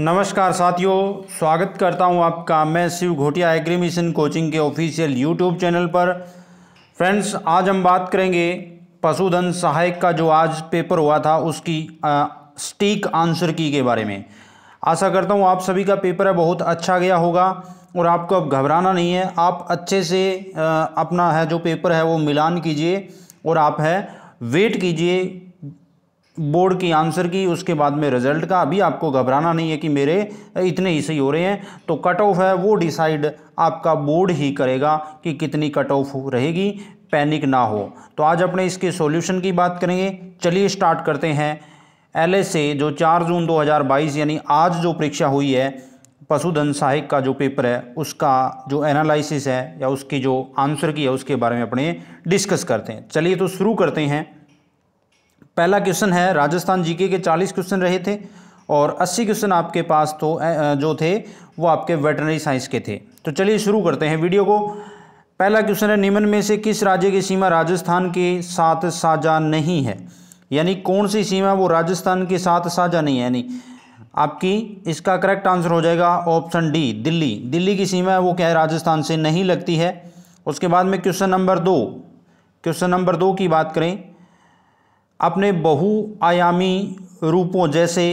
नमस्कार साथियों स्वागत करता हूं आपका मैं Shiv Ghotiya agri mission coaching के ऑफिशियल यूट्यूब चैनल पर फ्रेंड्स आज हम बात करेंगे पशुधन सहायक का जो आज पेपर हुआ था उसकी स्टीक आंसर की के बारे में आशा करता हूं आप सभी का पेपर है बहुत अच्छा गया होगा और आपको अब घबराना नहीं है आप अच्छे से आ, अपना है जो पेपर है वो मिलान कीजिए और आप है वेट कीजिए बोर्ड की आंसर की उसके बाद में रिजल्ट का अभी आपको घबराना नहीं है कि मेरे इतने ही सही हो रहे हैं तो कट ऑफ है वो डिसाइड आपका बोर्ड ही करेगा कि कितनी कट ऑफ रहेगी पैनिक ना हो तो आज अपने इसके सॉल्यूशन की बात करेंगे चलिए स्टार्ट करते हैं एल से जो चार जून बाईस यानी आज जो परीक्षा हुई है पशुधन सहायक का जो पेपर है उसका जो एनालिसिस है या उसकी जो आंसर की है उसके बारे में अपने डिस्कस करते हैं चलिए तो शुरू करते हैं पहला क्वेश्चन है राजस्थान जीके के 40 क्वेश्चन रहे थे और 80 क्वेश्चन आपके पास तो जो थे वो आपके वेटनरी साइंस के थे तो चलिए शुरू करते हैं वीडियो को पहला क्वेश्चन है निम्न में से किस राज्य की सीमा राजस्थान के साथ साझा नहीं है यानी कौन सी सीमा वो राजस्थान के साथ साझा नहीं है यानी आपकी इसका करेक्ट आंसर हो जाएगा ऑप्शन डी दिल्ली दिल्ली की सीमा है वो क्या है राजस्थान से नहीं लगती है उसके बाद में क्वेश्चन नंबर दो क्वेश्चन नंबर दो की बात करें अपने बहुआयामी रूपों जैसे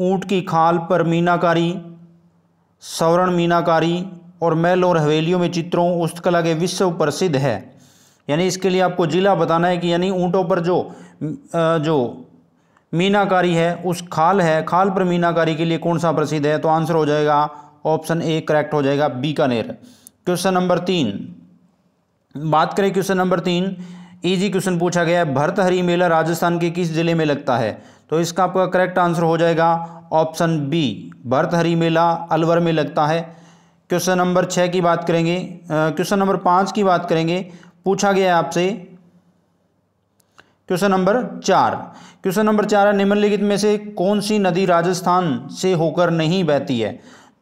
ऊँट की खाल पर मीनाकारी सवर्ण मीनाकारी और महल और हवेलियों में चित्रों उस्तकला के विश्व प्रसिद्ध है यानी इसके लिए आपको ज़िला बताना है कि यानी ऊँटों पर जो जो मीनाकारी है उस खाल है खाल पर मीनाकारी के लिए कौन सा प्रसिद्ध है तो आंसर हो जाएगा ऑप्शन ए करेक्ट हो जाएगा बीकानेर क्वेश्चन नंबर तीन बात करें क्वेश्चन नंबर तीन इजी क्वेश्चन पूछा गया है भरतहरी मेला राजस्थान के किस जिले में लगता है तो इसका आपका करेक्ट आंसर हो जाएगा ऑप्शन बी भरतहरी मेला अलवर में लगता है क्वेश्चन नंबर छः की बात करेंगे क्वेश्चन नंबर पाँच की बात करेंगे पूछा गया आपसे क्वेश्चन नंबर चार क्वेश्चन नंबर चार है निम्नलिखित में से कौन सी नदी राजस्थान से होकर नहीं बहती है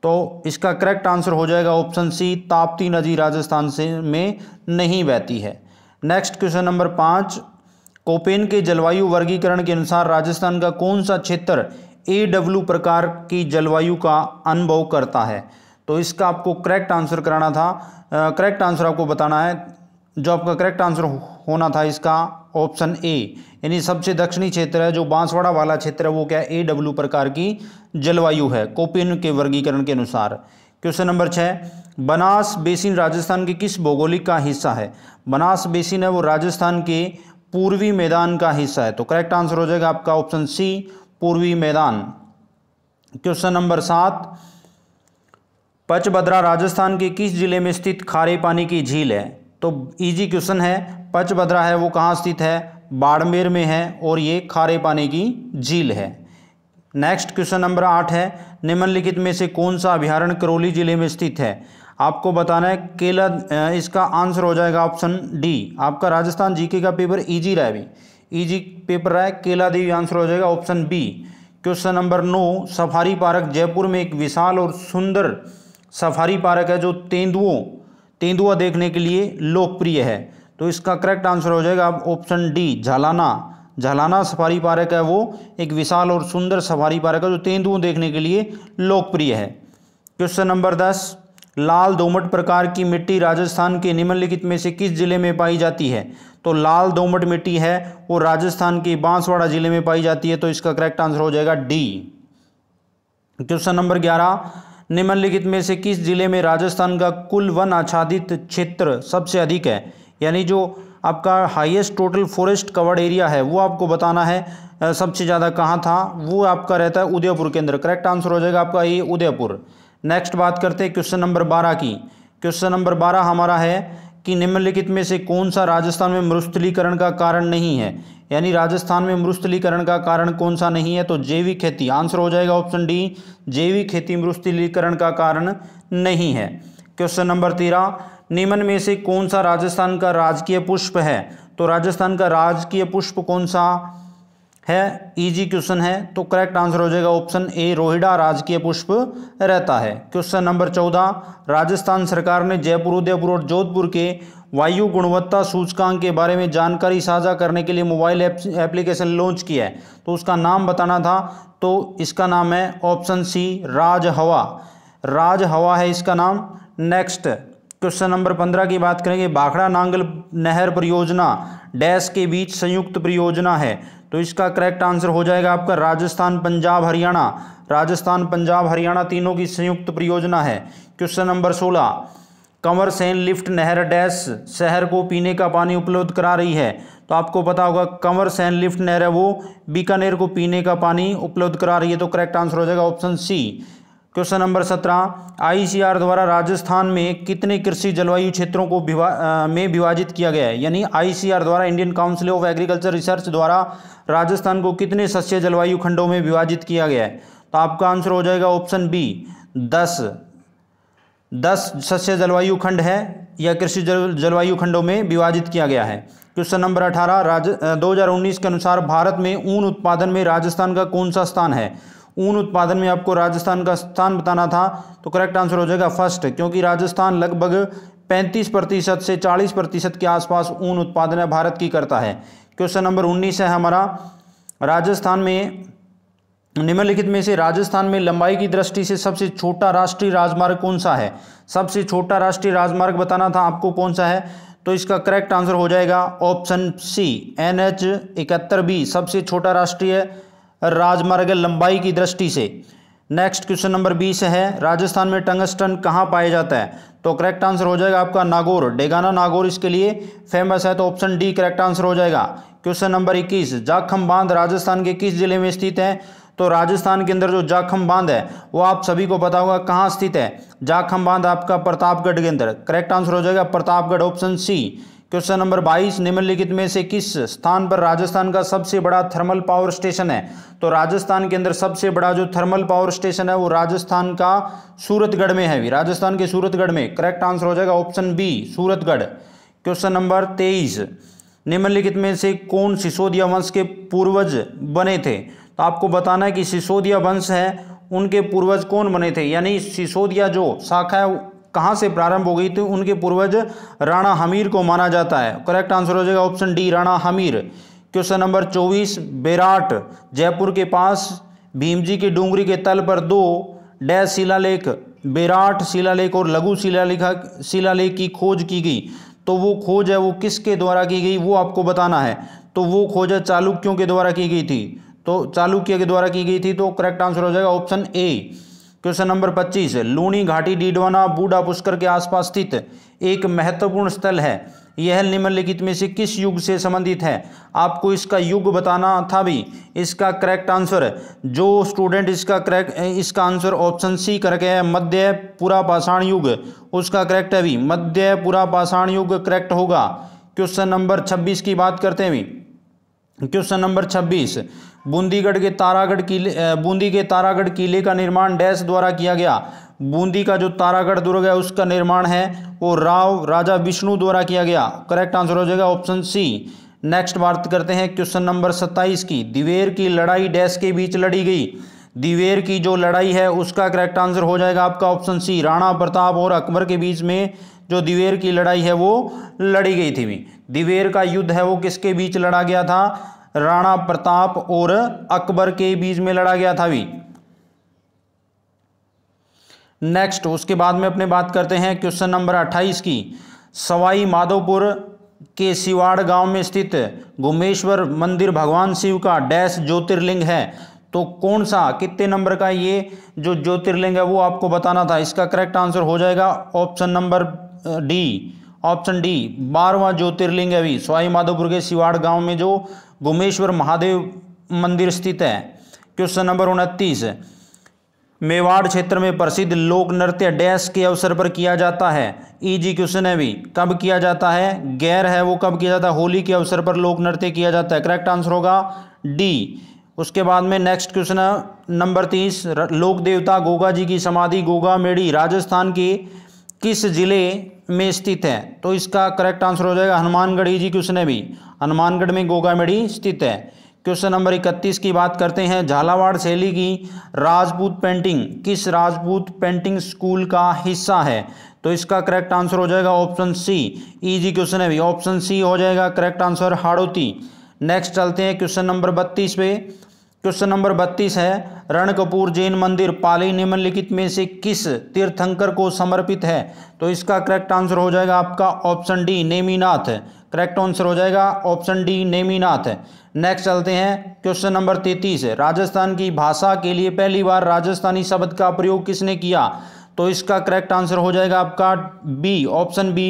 तो इसका करेक्ट आंसर हो जाएगा ऑप्शन सी ताप्ती नदी राजस्थान से में नहीं बहती है नेक्स्ट क्वेश्चन नंबर पाँच कोपेन के जलवायु वर्गीकरण के अनुसार राजस्थान का कौन सा क्षेत्र ए डब्ल्यू प्रकार की जलवायु का अनुभव करता है तो इसका आपको करेक्ट आंसर कराना था करेक्ट आंसर आपको बताना है जो आपका करेक्ट आंसर होना था इसका ऑप्शन ए यानी सबसे दक्षिणी क्षेत्र है जो बांसवाड़ा वाला क्षेत्र है वो क्या ए डब्ल्यू प्रकार की जलवायु है कोपेन के वर्गीकरण के अनुसार क्वेश्चन नंबर छः बनास बेसिन राजस्थान के किस भौगोलिक का हिस्सा है बनास बेसिन है वो राजस्थान के पूर्वी मैदान का हिस्सा है तो करेक्ट आंसर हो जाएगा आपका ऑप्शन सी पूर्वी मैदान क्वेश्चन नंबर सात पचभद्रा राजस्थान के किस जिले में स्थित खारे पानी की झील है तो इजी क्वेश्चन है पचभद्रा है वो कहाँ स्थित है बाड़मेर में है और ये खारे पानी की झील है नेक्स्ट क्वेश्चन नंबर आठ है निम्नलिखित में से कौन सा अभ्यारण करौली जिले में स्थित है आपको बताना है केला इसका आंसर हो जाएगा ऑप्शन डी आपका राजस्थान जीके का पेपर इजी रहा है भी ईजी पेपर रहा है केला देवी आंसर हो जाएगा ऑप्शन बी क्वेश्चन नंबर नौ सफारी पार्क जयपुर में एक विशाल और सुंदर सफारी पार्क है जो तेंदुओं तेंदुआ देखने के लिए लोकप्रिय है तो इसका करेक्ट आंसर हो जाएगा option D Jhalana Jhalana safari park है वो एक विशाल और सुंदर सफारी पार्क है जो तेंदुओं देखने के लिए लोकप्रिय है क्वेश्चन नंबर दस लाल दोमट प्रकार की मिट्टी राजस्थान के निम्नलिखित में से किस जिले में पाई जाती है तो लाल दोमट मिट्टी है वो राजस्थान के बांसवाड़ा जिले में पाई जाती है तो इसका करेक्ट आंसर हो जाएगा डी क्वेश्चन नंबर ग्यारह निम्नलिखित में से किस जिले में राजस्थान का कुल वन आच्छादित क्षेत्र सबसे अधिक है यानी जो आपका highest total forest covered area है वो आपको बताना है सबसे ज़्यादा कहाँ था वो आपका रहता है उदयपुर के अंदर करेक्ट आंसर हो जाएगा आपका ये उदयपुर नेक्स्ट बात करते हैं क्वेश्चन नंबर बारह की क्वेश्चन नंबर बारह हमारा है कि निम्नलिखित में से कौन सा राजस्थान में मरुस्थलीकरण का कारण नहीं है यानी राजस्थान में मरुस्थलीकरण का कारण कौन सा नहीं है तो जैविक खेती आंसर हो जाएगा ऑप्शन डी जैविक खेती मरुस्थलीकरण का कारण नहीं है क्वेश्चन नंबर तेरह निम्न में से कौन सा राजस्थान का राजकीय पुष्प है तो राजस्थान का राजकीय पुष्प कौन सा है इजी क्वेश्चन है तो करेक्ट आंसर हो जाएगा ऑप्शन ए रोहिड़ा राजकीय पुष्प रहता है क्वेश्चन नंबर चौदह राजस्थान सरकार ने जयपुर उदयपुर और जोधपुर के वायु गुणवत्ता सूचकांक के बारे में जानकारी साझा करने के लिए मोबाइल एप्लीकेशन लॉन्च किया है तो उसका नाम बताना था तो इसका नाम है ऑप्शन सी राज हवा राज हवा है इसका नाम नेक्स्ट क्वेश्चन नंबर पंद्रह की बात करेंगे भाखड़ा नांगल नहर परियोजना डैश के बीच संयुक्त परियोजना है तो इसका करेक्ट आंसर हो जाएगा आपका राजस्थान पंजाब हरियाणा राजस्थान पंजाब हरियाणा तीनों की संयुक्त परियोजना है क्वेश्चन नंबर सोलह कंवर सेन लिफ्ट नहर डैश शहर को पीने का पानी उपलब्ध करा रही है तो आपको पता होगा कंवर सेन लिफ्ट नहर है वो बीकानेर को पीने का पानी उपलब्ध करा रही है तो करेक्ट आंसर हो जाएगा ऑप्शन सी क्वेश्चन नंबर सत्रह आईसीआर द्वारा राजस्थान में कितने कृषि जलवायु क्षेत्रों को भिवा, में विभाजित किया गया है यानी आईसीआर द्वारा Indian council of agriculture research द्वारा राजस्थान को कितने सस्य जलवायु खंडों में विभाजित किया गया है तो आपका आंसर हो जाएगा ऑप्शन बी दस दस सस्य जलवायु खंड है या कृषि जल, जलवायु खंडों में विभाजित किया गया है क्वेश्चन नंबर अठारह राज दो के अनुसार भारत में ऊन उत्पादन में राजस्थान का कौन सा स्थान है ऊन उत्पादन में आपको राजस्थान का स्थान बताना था तो करेक्ट आंसर हो जाएगा फर्स्ट क्योंकि राजस्थान लगभग 35 प्रतिशत से 40 प्रतिशत के आसपास ऊन उत्पादन भारत की करता है क्वेश्चन नंबर 19 है हमारा राजस्थान में निम्नलिखित में से राजस्थान में लंबाई की दृष्टि से सबसे छोटा राष्ट्रीय राजमार्ग कौन सा है सबसे छोटा राष्ट्रीय राजमार्ग बताना था आपको कौन सा है तो इसका करेक्ट आंसर हो जाएगा ऑप्शन सी एन एच इकहत्तर बी सबसे छोटा राष्ट्रीय राजमार्ग लंबाई की दृष्टि से नेक्स्ट क्वेश्चन नंबर बीस है राजस्थान में टंगस्टन कहाँ पाया जाता है तो करेक्ट आंसर हो जाएगा आपका नागौर डेगाना नागौर इसके लिए फेमस है तो ऑप्शन डी करेक्ट आंसर हो जाएगा क्वेश्चन नंबर इक्कीस जाखम बांध राजस्थान के किस जिले में स्थित है तो राजस्थान के अंदर जो जाखम बांध है वो आप सभी को पता होगा कहाँ स्थित है जाखम बांध आपका प्रतापगढ़ के अंदर करेक्ट आंसर हो जाएगा Pratapgarh option C question number 22 निम्नलिखित में से किस स्थान पर राजस्थान का सबसे बड़ा थर्मल पावर स्टेशन है तो राजस्थान के अंदर सबसे बड़ा जो थर्मल पावर स्टेशन है वो राजस्थान का सूरतगढ़ में है भी राजस्थान के सूरतगढ़ में करेक्ट आंसर हो जाएगा option B Suratgarh question number तेईस निम्नलिखित में से कौन सिसोदिया वंश के पूर्वज बने थे तो आपको बताना है कि सिसोदिया वंश है उनके पूर्वज कौन बने थे यानी सिसोदिया जो शाखा है कहाँ से प्रारंभ हो गई थी तो उनके पूर्वज राणा हमीर को माना जाता है करेक्ट आंसर हो जाएगा option D Rana Hammir question number चौबीस बेराट जयपुर के पास भीम जी डूंगरी के तल पर दो डैश शिलालेख बेराट शिलालेख और लघु शिलालेखा शिलालेख की खोज की गई तो वो खोज है वो किसके द्वारा की गई वो आपको बताना है तो वो खोज है चालुक्यों के द्वारा की गई थी तो चालुक्य के द्वारा की गई थी तो करेक्ट आंसर हो जाएगा option A question number 25 Luni घाटी डीडवाना बूढ़ा पुष्कर के आसपास स्थित एक महत्वपूर्ण स्थल है यह निम्नलिखित में से किस युग से संबंधित है आपको इसका युग बताना था भी इसका करेक्ट आंसर जो स्टूडेंट इसका करेक्ट इसका आंसर ऑप्शन सी करके है मध्य पूरा पाषाण युग उसका करेक्ट है भी मध्य पूरा पाषाण युग करेक्ट होगा क्वेश्चन नंबर 26 की बात करते हैं भी क्वेश्चन नंबर 26 बूंदीगढ़ के तारागढ़ किले बूंदी के तारागढ़ किले का निर्माण डैश द्वारा किया गया बूंदी का जो तारागढ़ दुर्ग है उसका निर्माण है वो राव राजा विष्णु द्वारा किया गया करेक्ट आंसर हो जाएगा ऑप्शन सी नेक्स्ट बात करते हैं क्वेश्चन नंबर सत्ताईस की दिवेर की लड़ाई डैश के बीच लड़ी गई दिवेर की जो लड़ाई है उसका करेक्ट आंसर हो जाएगा आपका ऑप्शन सी राणा प्रताप और अकबर के बीच में जो दिवेर की लड़ाई है वो लड़ी गई थी दिवेर का युद्ध है वो किसके बीच लड़ा गया था राणा प्रताप और अकबर के बीच में लड़ा गया था भी नेक्स्ट उसके बाद में अपने बात करते हैं क्वेश्चन नंबर अट्ठाईस की सवाई माधोपुर के सिवाड़ गांव में स्थित गोमेश्वर मंदिर भगवान शिव का डैश ज्योतिर्लिंग है तो कौन सा कितने नंबर का ये जो ज्योतिर्लिंग है वो आपको बताना था इसका करेक्ट आंसर हो जाएगा option number D option D बारवा ज्योतिर्लिंग है अभी स्वाई माधोपुर के सिवाड़ गांव में जो गोमेश्वर महादेव मंदिर स्थित है क्वेश्चन नंबर उनतीस मेवाड़ क्षेत्र में प्रसिद्ध लोक नृत्य डैस के अवसर पर किया जाता है ईजी क्वेश्चन है भी कब किया जाता है गैर है वो कब किया जाता है होली के अवसर पर लोक नृत्य किया जाता है करेक्ट आंसर होगा डी उसके बाद में नेक्स्ट क्वेश्चन नंबर तीस लोक देवता गोगा जी की समाधि गोगा मेड़ी राजस्थान की किस ज़िले में स्थित है तो इसका करेक्ट आंसर हो जाएगा हनुमानगढ़ जी क्वेश्चन है भी हनुमानगढ़ में गोगामेढ़ी स्थित है क्वेश्चन नंबर इकतीस की बात करते हैं झालावाड़ शैली की राजपूत पेंटिंग किस राजपूत पेंटिंग स्कूल का हिस्सा है तो इसका करेक्ट आंसर हो जाएगा ऑप्शन सी इजी क्वेश्चन है भी ऑप्शन सी हो जाएगा करेक्ट आंसर हाड़ोती नेक्स्ट चलते हैं क्वेश्चन नंबर बत्तीस पे क्वेश्चन नंबर बत्तीस है रणकपूर जैन मंदिर पाली निम्नलिखित में से किस तीर्थंकर को समर्पित है तो इसका करेक्ट आंसर हो जाएगा आपका option D Neminath correct answer हो जाएगा ऑप्शन डी नेमीनाथ नेक्स्ट चलते हैं क्वेश्चन नंबर तैतीस राजस्थान की भाषा के लिए पहली बार राजस्थानी शब्द का प्रयोग किसने किया तो इसका करेक्ट आंसर हो जाएगा आपका B option B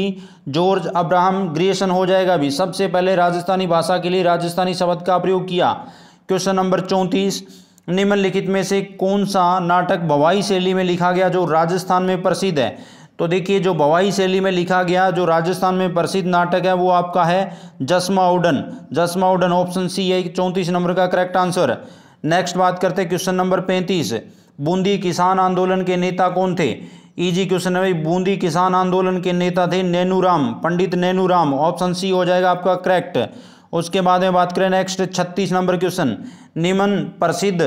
George Abraham Grierson हो जाएगा भी सबसे पहले राजस्थानी भाषा के लिए राजस्थानी शब्द का प्रयोग किया क्वेश्चन नंबर चौंतीस निम्नलिखित में से कौन सा नाटक भवाई शैली में लिखा गया जो राजस्थान में प्रसिद्ध है तो देखिए जो भवाई शैली में लिखा गया जो राजस्थान में प्रसिद्ध नाटक है वो आपका है जसमा उडन जसमा उडन ऑप्शन सी है चौंतीस नंबर का करेक्ट आंसर है नेक्स्ट बात करते हैं क्वेश्चन नंबर पैंतीस बूंदी किसान आंदोलन के नेता कौन थे ईजी क्वेश्चन है बूंदी किसान आंदोलन के नेता थे नैनू राम पंडित नैनू ऑप्शन सी हो जाएगा आपका करेक्ट उसके बाद में बात करें नेक्स्ट छत्तीस नंबर क्वेश्चन निम्न प्रसिद्ध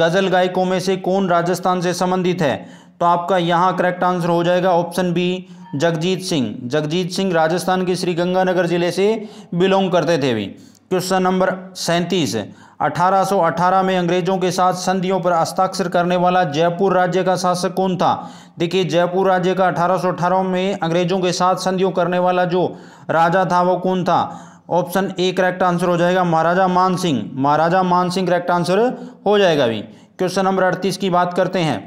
गज़ल गायकों में से कौन राजस्थान से संबंधित है तो आपका यहाँ करेक्ट आंसर हो जाएगा ऑप्शन बी जगजीत सिंह जगजीत सिंह राजस्थान के श्रीगंगानगर जिले से बिलोंग करते थे भी क्वेश्चन नंबर सैंतीस 1818 में अंग्रेजों के साथ संधियों पर हस्ताक्षर करने वाला जयपुर राज्य का शासक कौन था देखिए जयपुर राज्य का 1818 में अंग्रेजों के साथ संधियों करने वाला जो राजा था वो कौन था ऑप्शन ए करेक्ट आंसर हो जाएगा महाराजा मान सिंह महाराजा मान सिंह करेक्ट आंसर हो जाएगा अभी क्वेश्चन नंबर अड़तीस की बात करते हैं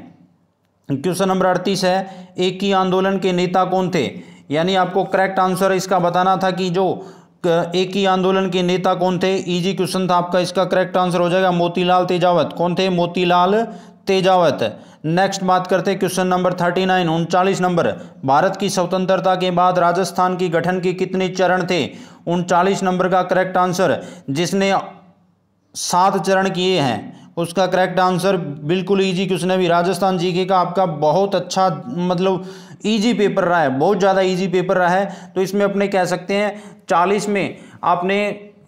क्वेश्चन नंबर अड़तीस है एक ही आंदोलन के नेता कौन थे यानी आपको करेक्ट आंसर इसका बताना था कि जो एक ही आंदोलन के नेता कौन थे इजी क्वेश्चन था आपका इसका करेक्ट आंसर हो जाएगा मोतीलाल तेजावत कौन थे मोतीलाल तेजावत नेक्स्ट बात करते हैं क्वेश्चन नंबर थर्टी नाइन उनचालीस नंबर भारत की स्वतंत्रता के बाद राजस्थान की गठन के कितने चरण थे उनचालीस नंबर का करेक्ट आंसर जिसने सात चरण किए हैं उसका करेक्ट आंसर बिल्कुल ईजी क्वेश्चन है भी राजस्थान जीके का आपका बहुत अच्छा मतलब ईजी पेपर रहा है बहुत ज़्यादा ईजी पेपर रहा है तो इसमें अपने कह सकते हैं चालीस में आपने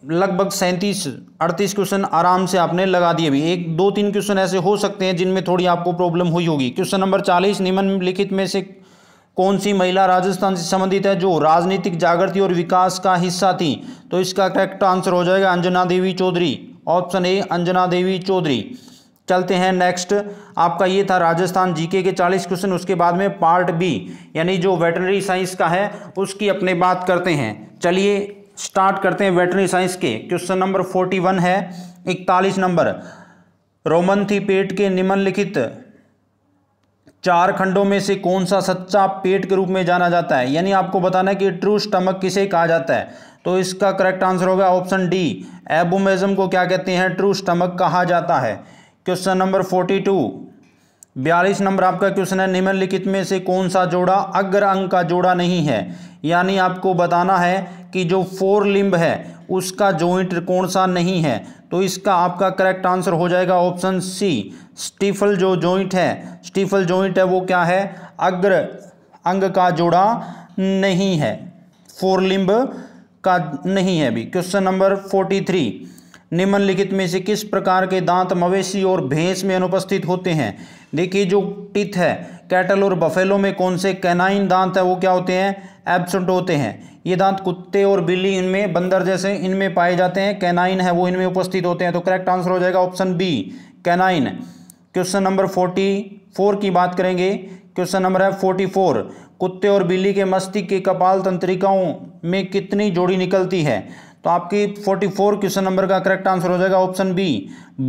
लगभग सैंतीस अड़तीस क्वेश्चन आराम से आपने लगा दिए भी एक दो तीन क्वेश्चन ऐसे हो सकते हैं जिनमें थोड़ी आपको प्रॉब्लम हुई होगी क्वेश्चन नंबर चालीस निम्नलिखित में से कौन सी महिला राजस्थान से संबंधित है जो राजनीतिक जागृति और विकास का हिस्सा थी तो इसका करेक्ट आंसर हो जाएगा अंजना देवी चौधरी ऑप्शन ए अंजना देवी चौधरी चलते हैं नेक्स्ट आपका ये था राजस्थान जीके के 40 क्वेश्चन उसके बाद में पार्ट बी यानी जो वेटनरी साइंस का है उसकी अपने बात करते हैं चलिए स्टार्ट करते हैं वेटनरी साइंस के क्वेश्चन नंबर फोर्टी वन है इकतालीस नंबर रोमन थी पेट के निम्नलिखित चार खंडों में से कौन सा सच्चा पेट के रूप में जाना जाता है यानी आपको बताना है कि ट्रू स्टमक किसे कहा जाता है तो इसका करेक्ट आंसर होगा ऑप्शन डी एबोमेजम को क्या कहते हैं ट्रू स्टमक कहा जाता है क्वेश्चन नंबर फोर्टी टू बयालीस नंबर आपका क्वेश्चन है निम्नलिखित में से कौन सा जोड़ा अग्र अंग का जोड़ा नहीं है यानी आपको बताना है कि जो फोर लिंब है उसका जॉइंट कौन सा नहीं है तो इसका आपका करेक्ट आंसर हो जाएगा ऑप्शन सी स्टीफल जो जॉइंट है स्टीफल जॉइंट है वो क्या है अग्र अंग का जोड़ा नहीं है फोर लिंब का नहीं है अभी क्वेश्चन नंबर फोर्टी थ्री निम्नलिखित में से किस प्रकार के दांत मवेशी और भैंस में अनुपस्थित होते हैं देखिए जो टिथ है कैटल और बफेलो में कौन से कैनाइन दांत है वो क्या होते हैं एबसेंट होते हैं ये दांत कुत्ते और बिल्ली इनमें बंदर जैसे इनमें पाए जाते हैं कैनाइन है वो इनमें उपस्थित होते हैं तो करेक्ट आंसर हो जाएगा option B canine question number forty four की बात करेंगे क्वेश्चन नंबर है फोर्टी फोर कुत्ते और बिल्ली के मस्तिष्क के कपाल तंत्रिकाओं में कितनी जोड़ी निकलती है तो आपकी 44 क्वेश्चन नंबर का करेक्ट आंसर हो जाएगा ऑप्शन बी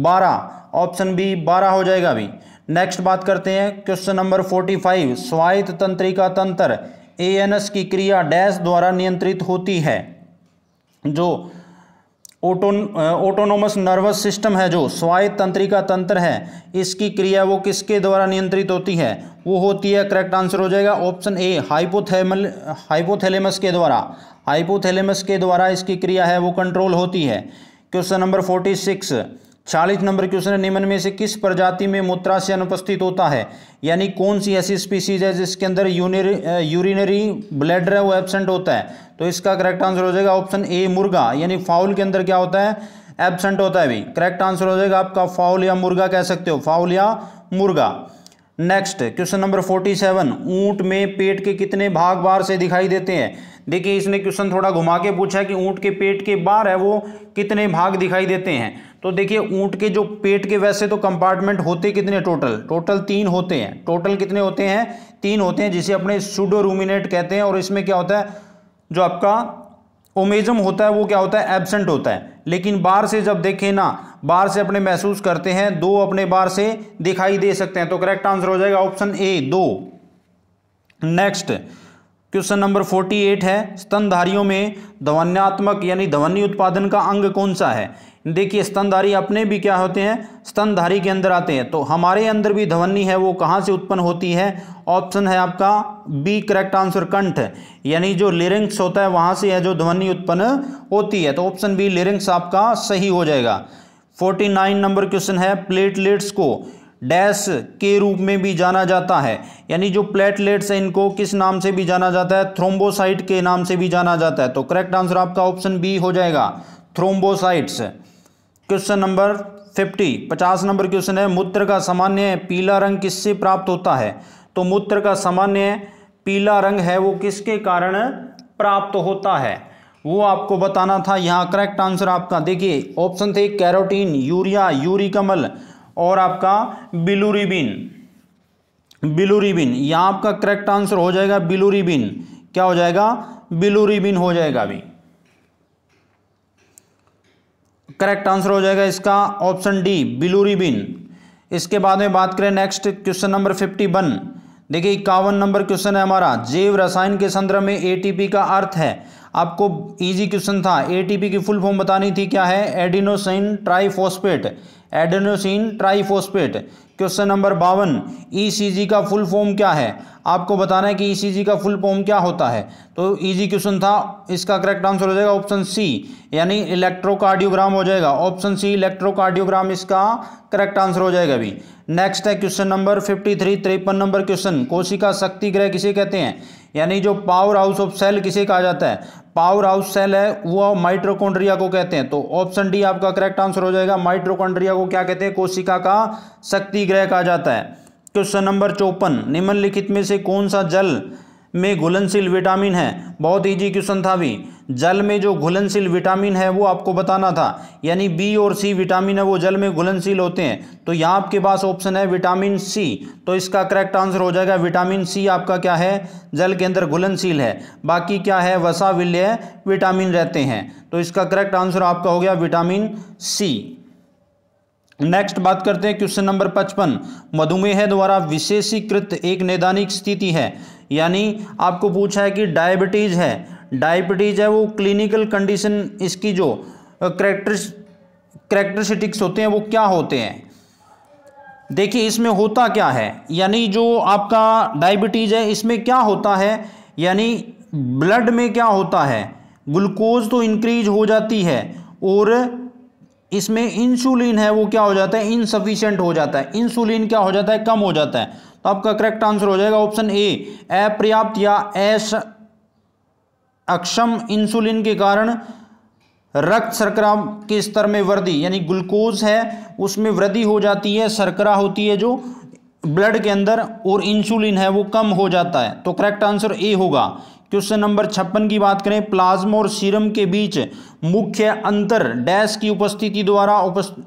12 ऑप्शन बी 12 हो जाएगा अभी नेक्स्ट बात करते हैं क्वेश्चन नंबर 45 स्वायत्त तंत्रिका तंत्र एस की क्रिया डैश द्वारा नियंत्रित होती है जो ओटोन ऑटोनोमस नर्वस सिस्टम है जो स्वायत्त तंत्रिका तंत्र है इसकी क्रिया वो किसके द्वारा नियंत्रित होती है वो होती है करेक्ट आंसर हो जाएगा ऑप्शन ए हाइपोथेमल हाइपोथेलेमस के द्वारा हाइपोथेलेमस के द्वारा इसकी क्रिया है वो कंट्रोल होती है क्वेश्चन नंबर फोर्टी सिक्स चालीस नंबर क्वेश्चन है निम्न में से किस प्रजाति में मूत्राशय अनुपस्थित होता है यानी कौन सी ऐसी स्पीसीज है जिसके अंदर यूरिनरी ब्लैडर है वो एबसेंट होता है तो इसका करेक्ट आंसर हो जाएगा ऑप्शन ए मुर्गा यानी फाउल के अंदर क्या होता है एबसेंट होता है भी करेक्ट आंसर हो जाएगा आपका फाउल या मुर्गा कह सकते हो फाउल या मुर्गा next question number forty seven ऊँट में पेट के कितने भाग बार से दिखाई देते हैं देखिए इसने क्वेश्चन थोड़ा घुमा के पूछा है कि ऊँट के पेट के बार है वो कितने भाग दिखाई देते हैं तो देखिए ऊँट के जो पेट के वैसे तो कंपार्टमेंट होते कितने टोटल टोटल तीन होते हैं टोटल कितने होते हैं तीन होते हैं जिसे अपने सुडोरूमिनेट रूमिनेट कहते हैं और इसमें क्या होता है जो आपका ओमेजम होता है वो क्या होता है एबसेंट होता है लेकिन बार से जब देखें ना बार से अपने महसूस करते हैं दो अपने बार से दिखाई दे सकते हैं तो करेक्ट आंसर हो जाएगा ऑप्शन ए दो next question number forty eight है स्तनधारियों में ध्वन्यात्मक यानी ध्वनि उत्पादन का अंग कौन सा है देखिए स्तनधारी अपने भी क्या होते हैं स्तनधारी के अंदर आते हैं तो हमारे अंदर भी ध्वनि है वो कहाँ से उत्पन्न होती है ऑप्शन है आपका बी करेक्ट आंसर कंठ यानी जो लिरिंग्स होता है वहाँ से है जो ध्वनि उत्पन्न होती है तो ऑप्शन बी लिरिंग्स आपका सही हो जाएगा फोर्टी नाइन नंबर क्वेश्चन है प्लेटलेट्स को डैश के रूप में भी जाना जाता है यानी जो प्लेटलेट्स हैं इनको किस नाम से भी जाना जाता है थ्रोम्बोसाइट के नाम से भी जाना जाता है तो करेक्ट आंसर आपका ऑप्शन बी हो जाएगा थ्रोम्बोसाइट्स क्वेश्चन नंबर फिफ्टी पचास नंबर क्वेश्चन है मूत्र का सामान्य पीला रंग किससे प्राप्त होता है तो मूत्र का सामान्य पीला रंग है वो किसके कारण प्राप्त होता है वो आपको बताना था यहाँ करेक्ट आंसर आपका देखिए ऑप्शन थे कैरोटीन यूरिया यूरिकमल और आपका बिलूरीबिन बिलूरीबिन यहाँ आपका करेक्ट आंसर हो जाएगा बिलूरीबिन क्या हो जाएगा बिलूरीबिन हो जाएगा अभी करेक्ट आंसर हो जाएगा इसका ऑप्शन डी बिलूरीबिन इसके बाद में बात करें next question number fifty one देखिए इक्यावन नंबर क्वेश्चन है हमारा जैव रसायन के संदर्भ में एटीपी का अर्थ है आपको इजी क्वेश्चन था एटीपी की फुल फॉर्म बतानी थी क्या है adenosine triphosphate adenosine triphosphate question number बावन ईसीजी e का फुल फॉर्म क्या है आपको बताना है कि ईसीजी e का फुल फॉर्म क्या होता है तो इजी क्वेश्चन था इसका करेक्ट आंसर हो जाएगा ऑप्शन सी यानी इलेक्ट्रोकार्डियोग्राम हो जाएगा ऑप्शन सी इलेक्ट्रोकार्डियोग्राम इसका करेक्ट आंसर हो जाएगा अभी नेक्स्ट है क्वेश्चन नंबर फिफ्टी थ्री तिरपन नंबर क्वेश्चन कोशिका शक्ति ग्रह किसे कहते हैं यानी जो पावर हाउस ऑफ सेल किसे कहा जाता है पावर हाउस सेल है वो माइट्रोकॉन्ड्रिया को कहते हैं तो ऑप्शन डी आपका करेक्ट आंसर हो जाएगा माइट्रोकोंड्रिया को क्या कहते हैं कोशिका का शक्ति ग्रह कहा जाता है क्वेश्चन नंबर चौपन निम्नलिखित में से कौन सा जल में घुलनशील विटामिन है बहुत इजी क्वेश्चन था भी जल में जो घुलनशील विटामिन है वो आपको बताना था यानी बी और सी विटामिन है वो जल में घुलनशील होते हैं तो यहाँ आपके पास ऑप्शन है विटामिन सी तो इसका करेक्ट आंसर हो जाएगा विटामिन सी आपका क्या है जल के अंदर घुलनशील है बाकी क्या है वसा विलय विटामिन रहते हैं तो इसका करेक्ट आंसर आपका हो गया विटामिन सी नेक्स्ट बात करते हैं क्वेश्चन नंबर पचपन मधुमेह द्वारा विशेषीकृत एक नैदानिक स्थिति है यानी आपको पूछा है कि डायबिटीज़ है डायबिटीज़ है वो क्लिनिकल कंडीशन इसकी जो करेक्टरिस करेक्टरिस्टिक्स होते हैं वो क्या होते हैं देखिए इसमें होता क्या है यानी जो आपका डायबिटीज़ है इसमें क्या होता है यानी ब्लड में क्या होता है ग्लूकोज तो इंक्रीज हो जाती है और इसमें इंसुलिन है वो क्या हो जाता है इनसफिशियंट हो जाता है इंसुलिन क्या हो जाता है कम हो जाता है तो आपका करेक्ट आंसर हो जाएगा ऑप्शन ए अपर्याप्त या एस अक्षम इंसुलिन के कारण रक्त शर्करा के स्तर में वृद्धि यानी ग्लूकोज है उसमें वृद्धि हो जाती है शर्करा होती है जो ब्लड के अंदर और इंसुलिन है वो कम हो जाता है तो करेक्ट आंसर ए होगा क्वेश्चन नंबर छप्पन की बात करें प्लाज्मा और सीरम के बीच मुख्य अंतर डैश की उपस्थिति द्वारा उपस्थित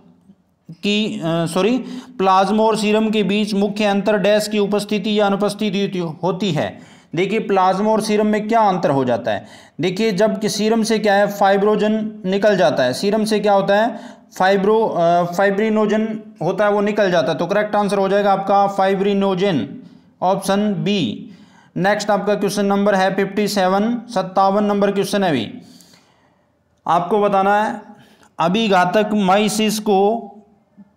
की सॉरी प्लाज्मा और सीरम के बीच मुख्य अंतर डैश की उपस्थिति या अनुपस्थिति होती है देखिए प्लाज्मा और सीरम में क्या अंतर हो जाता है देखिए जब कि सीरम से क्या है फाइब्रोजन निकल जाता है सीरम से क्या होता है फाइब्रो फाइब्रिनोजन होता है वो निकल जाता है तो करेक्ट आंसर हो जाएगा आपका फाइब्रिनोजन ऑप्शन बी नेक्स्ट आपका क्वेश्चन नंबर है फिफ्टी सेवन सत्तावन नंबर क्वेश्चन है अभी आपको बताना है अभिघातक माइसिस को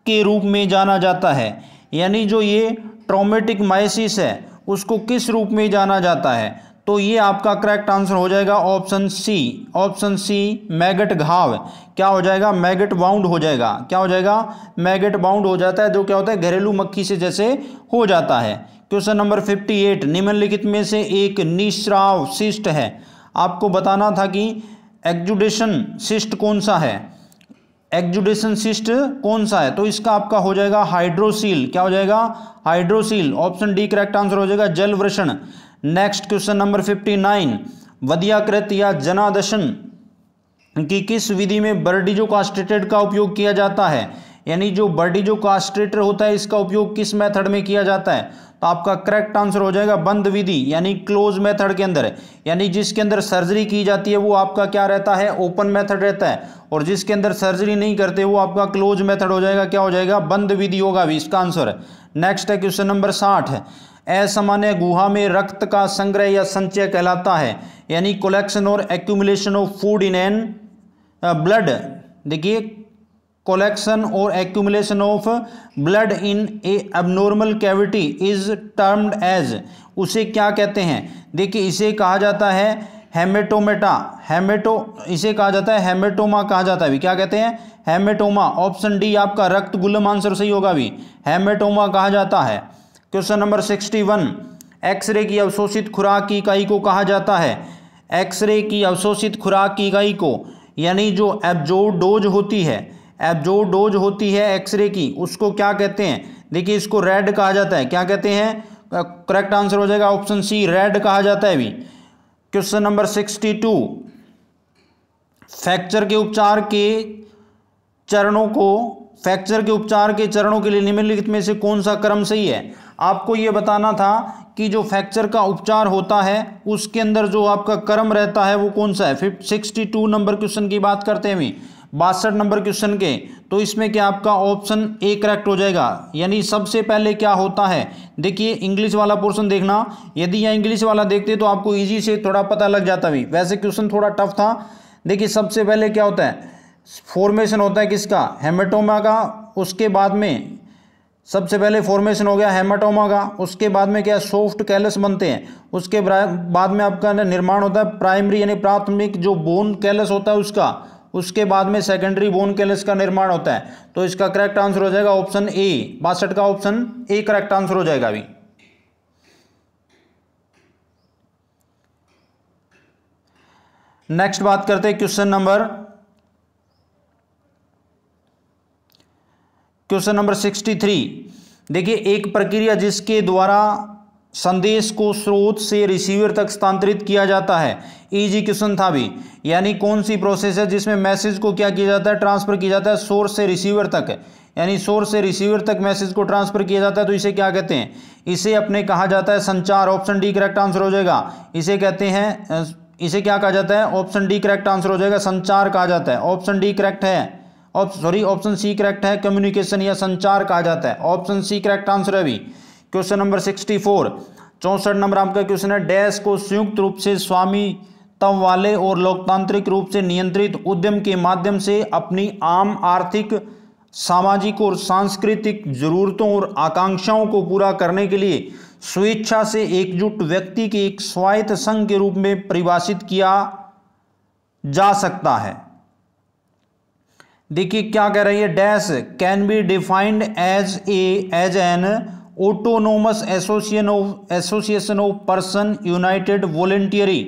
के रूप में जाना जाता है यानी जो ये ट्रोमेटिक माइसिस है उसको किस रूप में जाना जाता है तो ये आपका करेक्ट आंसर हो जाएगा option C option C maggot घाव क्या हो जाएगा मैगट बाउंड हो जाएगा क्या हो जाएगा मैगट बाउंड हो जाता है जो क्या होता है घरेलू मक्खी से जैसे हो जाता है क्वेश्चन नंबर फिफ्टी एट निम्नलिखित में से एक निश्राव शिष्ट है आपको बताना था कि एक्जुडेशन सिस्ट कौन सा है एक्जुडेशन सिस्ट कौन सा है तो इसका आपका हो जाएगा हाइड्रोसील क्या हो जाएगा hydrocele option D correct answer हो जाएगा जल वृषण next question number fifty nine वधियाकृत या जनादशन की किस विधि में बर्डिजो कास्ट्रेटेड का उपयोग किया जाता है यानी जो बर्डिजो कास्ट्रेटर होता है इसका उपयोग किस मेथड में किया जाता है तो आपका करेक्ट आंसर हो जाएगा बंद विधि यानी क्लोज मेथड के अंदर यानी जिसके अंदर सर्जरी की जाती है वो आपका क्या रहता है ओपन मेथड रहता है और जिसके अंदर सर्जरी नहीं करते वो आपका क्लोज मेथड हो जाएगा क्या हो जाएगा बंद विधि होगा अभी इसका आंसर नेक्स्ट है क्वेश्चन नंबर साठ असामान्य गुहा में रक्त का संग्रह या संचय कहलाता है यानी कलेक्शन और accumulation of food in an blood देखिए collection or accumulation of blood in a abnormal cavity is termed as उसे क्या कहते हैं देखिए इसे कहा जाता है हेमेटोमेटा हेमेटो इसे कहा जाता है हेमेटोमा कहा जाता है भी क्या कहते हैं हेमेटोमा ऑप्शन डी आपका रक्त गुलम आंसर सही होगा भी हेमेटोमा कहा जाता है question number sixty one X ray की अवशोषित खुराक की इकाई को कहा जाता है एक्सरे की अवशोषित खुराक की इकाई को यानी जो एब्जोडोज होती है जो डोज होती है एक्सरे की उसको क्या कहते हैं देखिए इसको रेड कहा जाता है क्या कहते हैं करेक्ट आंसर हो जाएगा ऑप्शन सी रेड कहा जाता है अभी question number sixty two fracture के उपचार के चरणों को फ्रैक्चर के उपचार के चरणों के लिए निम्नलिखित में से कौन सा क्रम सही है आपको ये बताना था कि जो फ्रैक्चर का उपचार होता है उसके अंदर जो आपका क्रम रहता है वो कौन सा है fifty sixty two number question की बात करते हुए बासठ नंबर क्वेश्चन के तो इसमें क्या आपका ऑप्शन ए करेक्ट हो जाएगा यानी सबसे पहले क्या होता है देखिए इंग्लिश वाला पोर्शन देखना यदि यहाँ इंग्लिश वाला देखते तो आपको ईजी से थोड़ा पता लग जाता भी वैसे क्वेश्चन थोड़ा टफ था देखिए सबसे पहले क्या होता है फॉर्मेशन होता है किसका हेमेटोमा का उसके बाद में सबसे पहले फॉर्मेशन हो गया हेमाटोमा का उसके बाद में क्या सॉफ्ट कैलस बनते हैं उसके बाद में आपका निर्माण होता है प्राइमरी यानी प्राथमिक जो बोन कैलस होता है उसका उसके बाद में सेकेंडरी बोन कैलस का निर्माण होता है तो इसका करेक्ट आंसर हो जाएगा ऑप्शन ए बासठ का ऑप्शन ए करेक्ट आंसर हो जाएगा अभी नेक्स्ट बात करते हैं question number question number sixty three देखिए एक प्रक्रिया जिसके द्वारा संदेश को स्रोत से रिसीवर तक स्थानांतरित किया जाता है ईजी e क्वेश्चन था भी यानी कौन सी प्रोसेस है जिसमें मैसेज को क्या किया जाता है ट्रांसफर किया जाता है सोर्स से रिसीवर तक यानी सोर्स से रिसीवर तक मैसेज को ट्रांसफर किया जाता है तो इसे क्या कहते हैं इसे अपने कहा जाता है संचार ऑप्शन डी करेक्ट आंसर हो जाएगा इसे कहते हैं इसे क्या कहा जाता है ऑप्शन डी करेक्ट आंसर हो जाएगा संचार कहा जाता है ऑप्शन डी करेक्ट है सॉरी ऑप्शन सी करेक्ट है कम्युनिकेशन या संचार कहा जाता है ऑप्शन सी करेक्ट आंसर है अभी क्वेश्चन नंबर सिक्सटी फोर चौंसठ नंबर आपका क्वेश्चन है डैश को संयुक्त रूप से स्वामी तम वाले और लोकतांत्रिक रूप से नियंत्रित उद्यम के माध्यम से अपनी आम आर्थिक सामाजिक और सांस्कृतिक जरूरतों और आकांक्षाओं को पूरा करने के लिए स्वेच्छा से एकजुट व्यक्ति के एक स्वायत्त संघ के रूप में परिभाषित किया जा सकता है देखिए क्या कह रही है dash can be defined as a as an autonomous association of association of person united voluntary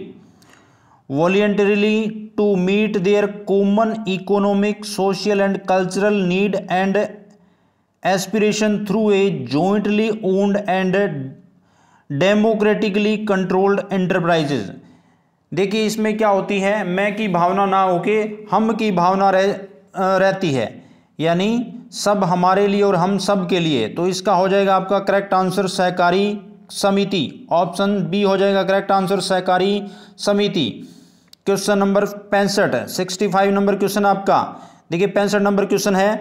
voluntarily to meet their common economic social and cultural need and aspiration through a jointly owned and democratically controlled enterprises देखिए इसमें क्या होती है मैं की भावना ना होके हम की भावना रह, रहती है यानी सब हमारे लिए और हम सब के लिए तो इसका हो जाएगा आपका करेक्ट आंसर सहकारी समिति ऑप्शन बी हो जाएगा करेक्ट आंसर सहकारी समिति क्वेश्चन नंबर पैंसठ सिक्सटी फाइव नंबर क्वेश्चन आपका देखिए पैंसठ नंबर क्वेश्चन है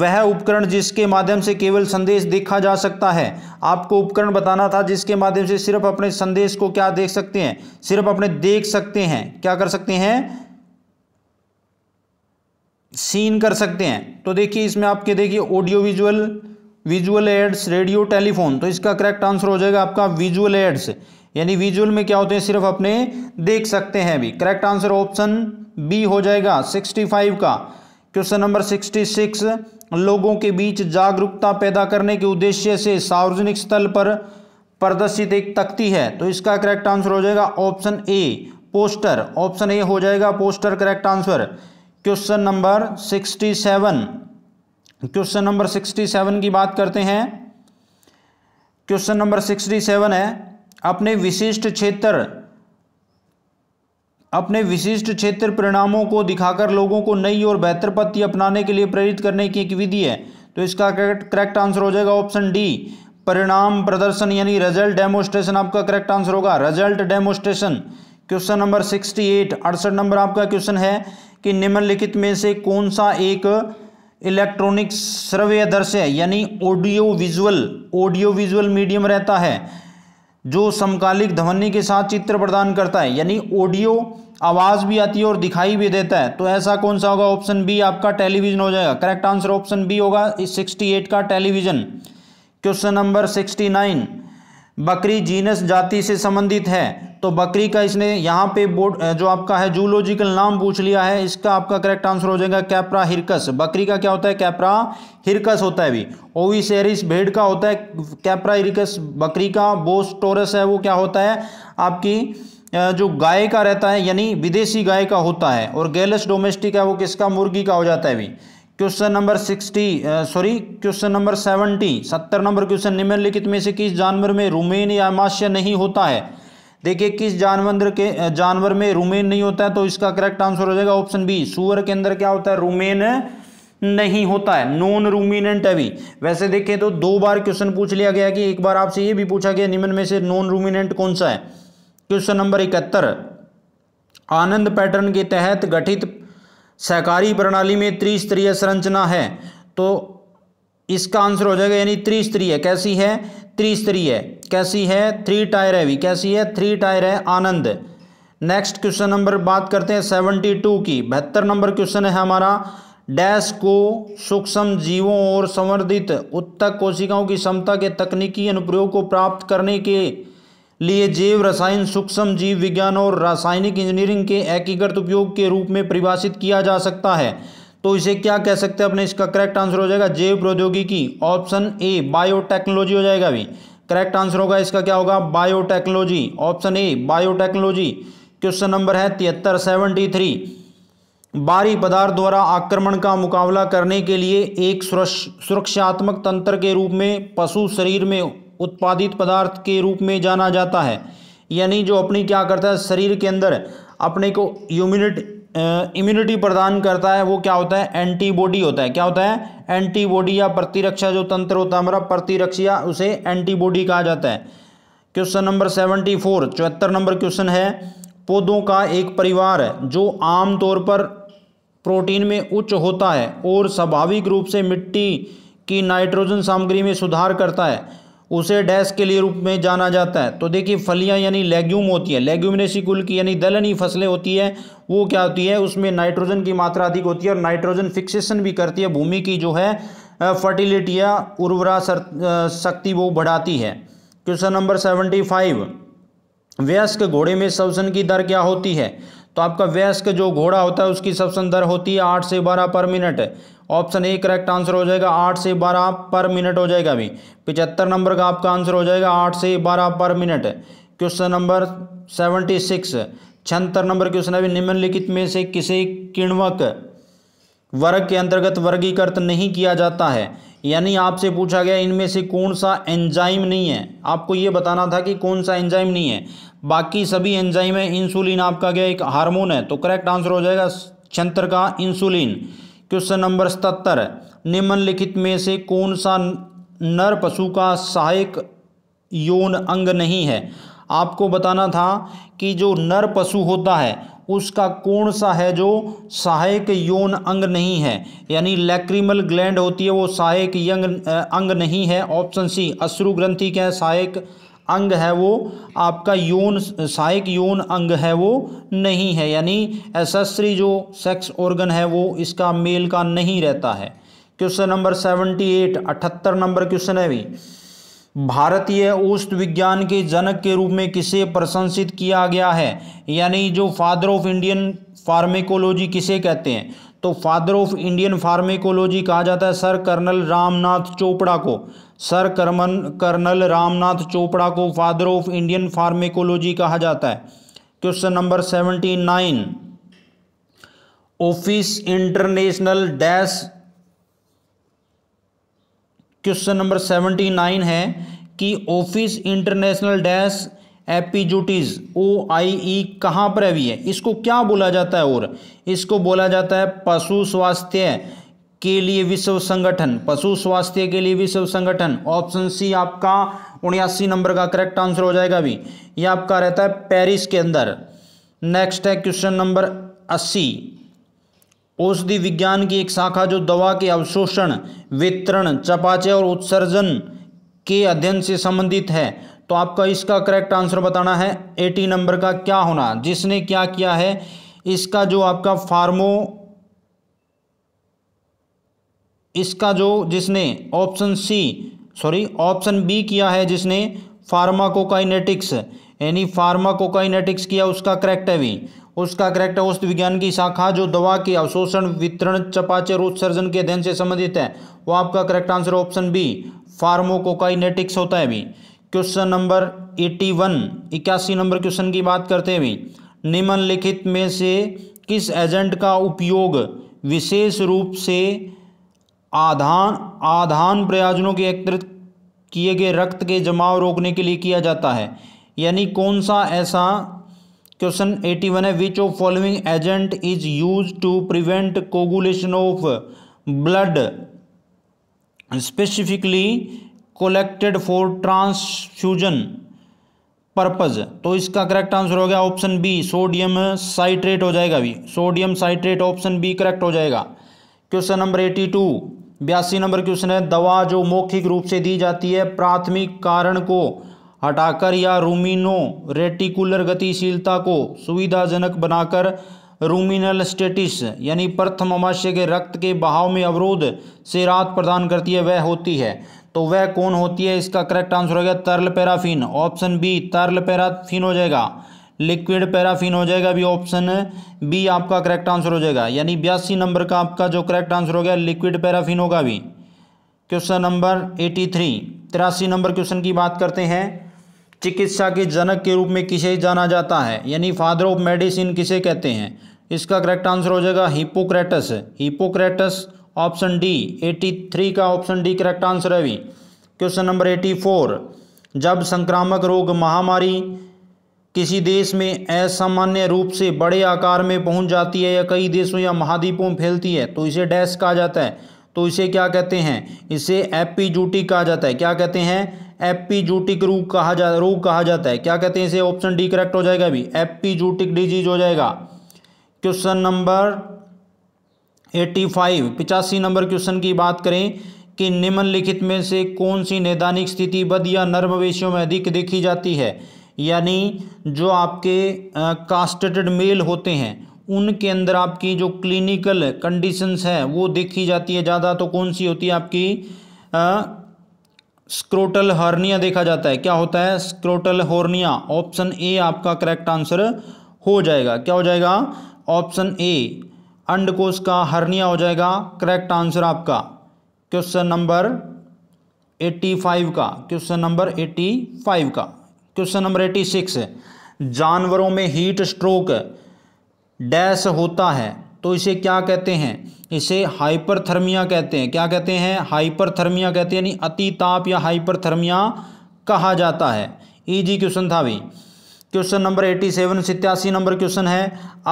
वह उपकरण जिसके माध्यम से केवल संदेश देखा जा सकता है आपको उपकरण बताना था जिसके माध्यम से सिर्फ अपने संदेश को क्या देख सकते हैं सिर्फ अपने देख सकते हैं क्या कर सकते हैं सीन कर सकते हैं तो देखिए इसमें आपके देखिए audio visual visual aids radio telephone तो इसका करेक्ट आंसर हो जाएगा आपका विजुअल एड्स यानी विजुअल में क्या होते हैं सिर्फ अपने देख सकते हैं अभी करेक्ट आंसर ऑप्शन बी हो जाएगा सिक्सटी फाइव का क्वेश्चन नंबर सिक्सटी सिक्स लोगों के बीच जागरूकता पैदा करने के उद्देश्य से सार्वजनिक स्थल पर प्रदर्शित एक तख्ती है तो इसका करेक्ट आंसर हो जाएगा option A poster option A हो जाएगा poster correct answer question number sixty seven question number sixty seven की बात करते हैं क्वेश्चन नंबर सिक्सटी सेवन है अपने विशिष्ट क्षेत्र अपने विशिष्ट क्षेत्र परिणामों को दिखाकर लोगों को नई और बेहतर पद्धति अपनाने के लिए प्रेरित करने की एक विधि है तो इसका करेक्ट आंसर हो जाएगा ऑप्शन डी परिणाम प्रदर्शन यानी रिजल्ट डेमोस्ट्रेशन आपका करेक्ट आंसर होगा result demonstration question number sixty eight अड़सठ नंबर आपका क्वेश्चन है कि निम्नलिखित में से कौन सा एक इलेक्ट्रॉनिक श्रव्यदर्श है यानी audio visual audio visual medium रहता है जो समकालिक ध्वनि के साथ चित्र प्रदान करता है यानी ऑडियो आवाज़ भी आती है और दिखाई भी देता है तो ऐसा कौन सा होगा ऑप्शन बी आपका टेलीविज़न हो जाएगा करेक्ट आंसर ऑप्शन बी होगा सिक्सटी एट का television question number sixty nine बकरी जीनस जाति से संबंधित है तो बकरी का इसने यहाँ पे बोर्ड जो आपका है जूलॉजिकल नाम पूछ लिया है इसका आपका करेक्ट आंसर हो जाएगा कैपरा हिरकस बकरी का क्या होता है कैपरा हिरकस होता है भी ओविसेरिस भेड़ का होता है कैपरा हिरकस बकरी का बोस टोरस है वो क्या होता है आपकी जो गाय का रहता है यानी विदेशी गाय का होता है और गैलस डोमेस्टिक है वो किसका मुर्गी का हो जाता है भी question number sixty sorry question number seventy सत्तर नंबर क्वेश्चन निम्नलिखित में से किस जानवर में रुमेन या माश्य नहीं होता है देखिए किस जानवर के जानवर में रुमेन नहीं होता है तो इसका करेक्ट आंसर हो जाएगा ऑप्शन बी सुअर के अंदर क्या होता है रुमेन नहीं होता है नॉन रूमिनेंट है भी वैसे देखें तो दो बार क्वेश्चन पूछ लिया गया कि एक बार आपसे ये भी पूछा गया निम्न में से नॉन रूमिनेंट कौन सा है क्वेश्चन नंबर इकहत्तर आनंद पैटर्न के तहत गठित सहकारी प्रणाली में त्रिस्तरीय संरचना है तो इसका आंसर हो जाएगा यानी त्रिस्तरीय कैसी है त्रिस्तरीय कैसी है थ्री टायर है भी कैसी है थ्री टायर है आनंद नेक्स्ट क्वेश्चन नंबर बात करते हैं सेवेंटी टू की बहत्तर नंबर क्वेश्चन है हमारा डैश को सूक्ष्म जीवों और संवर्धित उत्तक कोशिकाओं की क्षमता के तकनीकी अनुप्रयोग को प्राप्त करने के लिए जैव रसायन सूक्ष्म जीव विज्ञान और रासायनिक इंजीनियरिंग के एकीकृत उपयोग के रूप में परिभाषित किया जा सकता है तो इसे क्या कह सकते हैं अपने इसका करेक्ट आंसर हो जाएगा जैव प्रौद्योगिकी ऑप्शन ए बायोटेक्नोलॉजी हो जाएगा अभी करेक्ट आंसर होगा इसका क्या होगा biotechnology option A biotechnology question number है तिहत्तर सेवेंटी थ्री बाहरी पदार्थ द्वारा आक्रमण का मुकाबला करने के लिए एक सुरक्षात्मक तंत्र के रूप में पशु शरीर में उत्पादित पदार्थ के रूप में जाना जाता है यानी जो अपनी क्या करता है शरीर के अंदर अपने को यूमिनिट इम्यूनिटी प्रदान करता है वो क्या होता है एंटीबॉडी होता है क्या होता है एंटीबॉडी या प्रतिरक्षा जो तंत्र होता है हमारा प्रतिरक्षा उसे एंटीबॉडी कहा जाता है क्वेश्चन नंबर सेवेंटी फोर चौहत्तर नंबर क्वेश्चन है पौधों का एक परिवार जो आमतौर पर प्रोटीन में उच्च होता है और स्वाभाविक रूप से मिट्टी की नाइट्रोजन सामग्री में सुधार करता है उसे डैश के लिए रूप में जाना जाता है तो देखिए फलियां यानी लेग्यूम होती है लेग्यूमिनेसी कुल की यानी दलहनी फसलें होती है वो क्या होती है उसमें नाइट्रोजन की मात्रा अधिक होती है और नाइट्रोजन फिक्सेशन भी करती है भूमि की जो है फर्टिलिटी या उर्वरा शक्ति वो बढ़ाती है क्वेश्चन नंबर सेवेंटी फाइव वयस्क घोड़े में सवसन की दर क्या होती है तो आपका वयस्क जो घोड़ा होता है उसकी सबसन दर होती है आठ से बारह पर minute option A correct answer हो जाएगा आठ से बारह पर मिनट हो जाएगा अभी पिचहत्तर नंबर का आपका आंसर हो जाएगा आठ से बारह पर minute question number seventy six छहत्तर नंबर क्वेश्चन अभी निम्नलिखित में से किसे किण्वक वर्ग के अंतर्गत वर्गीकृत नहीं किया जाता है यानी आपसे पूछा गया इनमें से कौन सा एंजाइम नहीं है आपको ये बताना था कि कौन सा एंजाइम नहीं है बाकी सभी एंजाइम है इंसुलिन आपका गया एक हार्मोन है तो करेक्ट आंसर हो जाएगा छंत्र का इंसुलिन क्वेश्चन नंबर सतहत्तर निम्नलिखित में से कौन सा नर पशु का सहायक यौन अंग नहीं है आपको बताना था कि जो नर पशु होता है उसका कौन सा है जो सहायक यौन अंग नहीं है यानी लैक्रिमल ग्लैंड होती है वो सहायक यंग अंग नहीं है ऑप्शन सी अश्रु ग्रंथि क्या सहायक अंग है वो आपका यौन सहायक यौन अंग है वो नहीं है यानी एसेसरी जो सेक्स ऑर्गन है वो इसका मेल का नहीं रहता है क्वेश्चन नंबर सेवेंटी एट अठहत्तर नंबर क्वेश्चन है भी भारतीय औष्ट विज्ञान के जनक के रूप में किसे प्रशंसित किया गया है यानी जो फादर ऑफ इंडियन फार्मेकोलॉजी किसे कहते हैं तो फादर ऑफ इंडियन फार्मेकोलॉजी कहा जाता है सर कर्नल रामनाथ चोपड़ा को सर करमन कर्नल रामनाथ चोपड़ा को फादर ऑफ इंडियन फार्मेकोलॉजी कहा जाता है question number seventy nine office international dash question number seventy nine है कि office international dash epizooties O I E कहाँ पर भी है इसको क्या बोला जाता है और इसको बोला जाता है पशु स्वास्थ्य के लिए विश्व संगठन पशु स्वास्थ्य के लिए विश्व संगठन ऑप्शन सी आपका उन्यासी नंबर का करेक्ट आंसर हो जाएगा अभी ये आपका रहता है पेरिस के अंदर नेक्स्ट है क्वेश्चन नंबर अस्सी औषधि विज्ञान की एक शाखा जो दवा के अवशोषण वितरण चपाचे और उत्सर्जन के अध्ययन से संबंधित है तो आपका इसका करेक्ट आंसर बताना है एटी नंबर का क्या होना जिसने क्या किया है इसका जो आपका फार्मो इसका जो जिसने option C sorry option B किया है जिसने फार्माकोकाइनेटिक्स यानी फार्माकोकाइनेटिक्स किया उसका करेक्ट है भी उसका करेक्ट औषध विज्ञान की शाखा जो दवा के अवशोषण वितरण चपाचे और उत्सर्जन के अध्ययन से संबंधित है वो आपका correct answer option B pharmacokinetics होता है भी क्वेश्चन नंबर एटी वन इक्यासी नंबर क्वेश्चन की बात करते भी निम्नलिखित में से किस एजेंट का उपयोग विशेष रूप से आधान आधान प्रयाजनों के एकत्रित किए गए रक्त के जमाव रोकने के लिए किया जाता है यानी कौन सा ऐसा क्वेश्चन 81 है which of following agent is use to prevent coagulation of blood specifically collected for transfusion purpose तो इसका करेक्ट आंसर हो गया ऑप्शन बी सोडियम साइट्रेट हो जाएगा भी sodium citrate option B correct हो जाएगा क्वेश्चन नंबर एटी टू बयासी नंबर क्वेश्चन है दवा जो मौखिक रूप से दी जाती है प्राथमिक कारण को हटाकर या रूमिनो रेटिकुलर गतिशीलता को सुविधाजनक बनाकर रूमिनल स्टेटिस यानी प्रथम अमाशय के रक्त के बहाव में अवरोध से राहत प्रदान करती है वह होती है तो वह कौन होती है इसका करेक्ट आंसर हो गया तरल पैराफिन ऑप्शन बी तरल पैराफिन हो जाएगा लिक्विड पैराफिन हो जाएगा भी ऑप्शन बी आपका करेक्ट आंसर हो जाएगा यानी बयासी नंबर का आपका जो करेक्ट आंसर हो गया लिक्विड पैराफिन होगा भी क्वेश्चन नंबर एटी थ्री तिरासी नंबर क्वेश्चन की बात करते हैं चिकित्सा के जनक के रूप में किसे जाना जाता है यानी फादर ऑफ मेडिसिन किसे कहते हैं इसका करेक्ट आंसर हो जाएगा Hippocrates Hippocrates option D eighty three का ऑप्शन डी करेक्ट आंसर है भी क्वेश्चन नंबर एटी फोर जब संक्रामक रोग महामारी किसी देश में असामान्य रूप से बड़े आकार में पहुंच जाती है या कई देशों या महाद्वीपों में फैलती है तो इसे डैश कहा जाता है तो इसे क्या कहते हैं इसे एपीजूटी कहा जाता है क्या कहते हैं एपीजूटिक रोग कहा जा रोग कहा जाता है क्या कहते हैं इसे ऑप्शन डी करेक्ट हो जाएगा अभी जूटिक डिजीज हो जाएगा क्वेश्चन नंबर एट्टी फाइव पिचासी नंबर क्वेश्चन की बात करें कि निम्नलिखित में से कौन सी नैदानिक स्थिति बद या नर्मवेशियों में अधिक देखी जाती है यानी जो आपके कास्टेटेड मेल होते हैं उनके अंदर आपकी जो क्लिनिकल कंडीशंस हैं वो देखी जाती है ज़्यादा तो कौन सी होती है आपकी आ, स्क्रोटल हॉर्निया देखा जाता है क्या होता है स्क्रोटल हॉर्निया ऑप्शन ए आपका करेक्ट आंसर हो जाएगा क्या हो जाएगा ऑप्शन ए अंडकोश का हर्निया हो जाएगा करेक्ट आंसर आपका क्वेश्चन नंबर एट्टी फाइव का क्वेश्चन नंबर एट्टी फाइव का क्वेश्चन नंबर एटी सिक्स जानवरों में हीट स्ट्रोक डैश होता है तो इसे क्या कहते हैं इसे हाइपरथर्मिया कहते हैं क्या कहते हैं हाइपरथर्मिया कहते हैं यानी अति ताप या हाइपरथर्मिया कहा जाता है इजी क्वेश्चन था भी क्वेश्चन नंबर एटी सेवन सितयासी नंबर क्वेश्चन है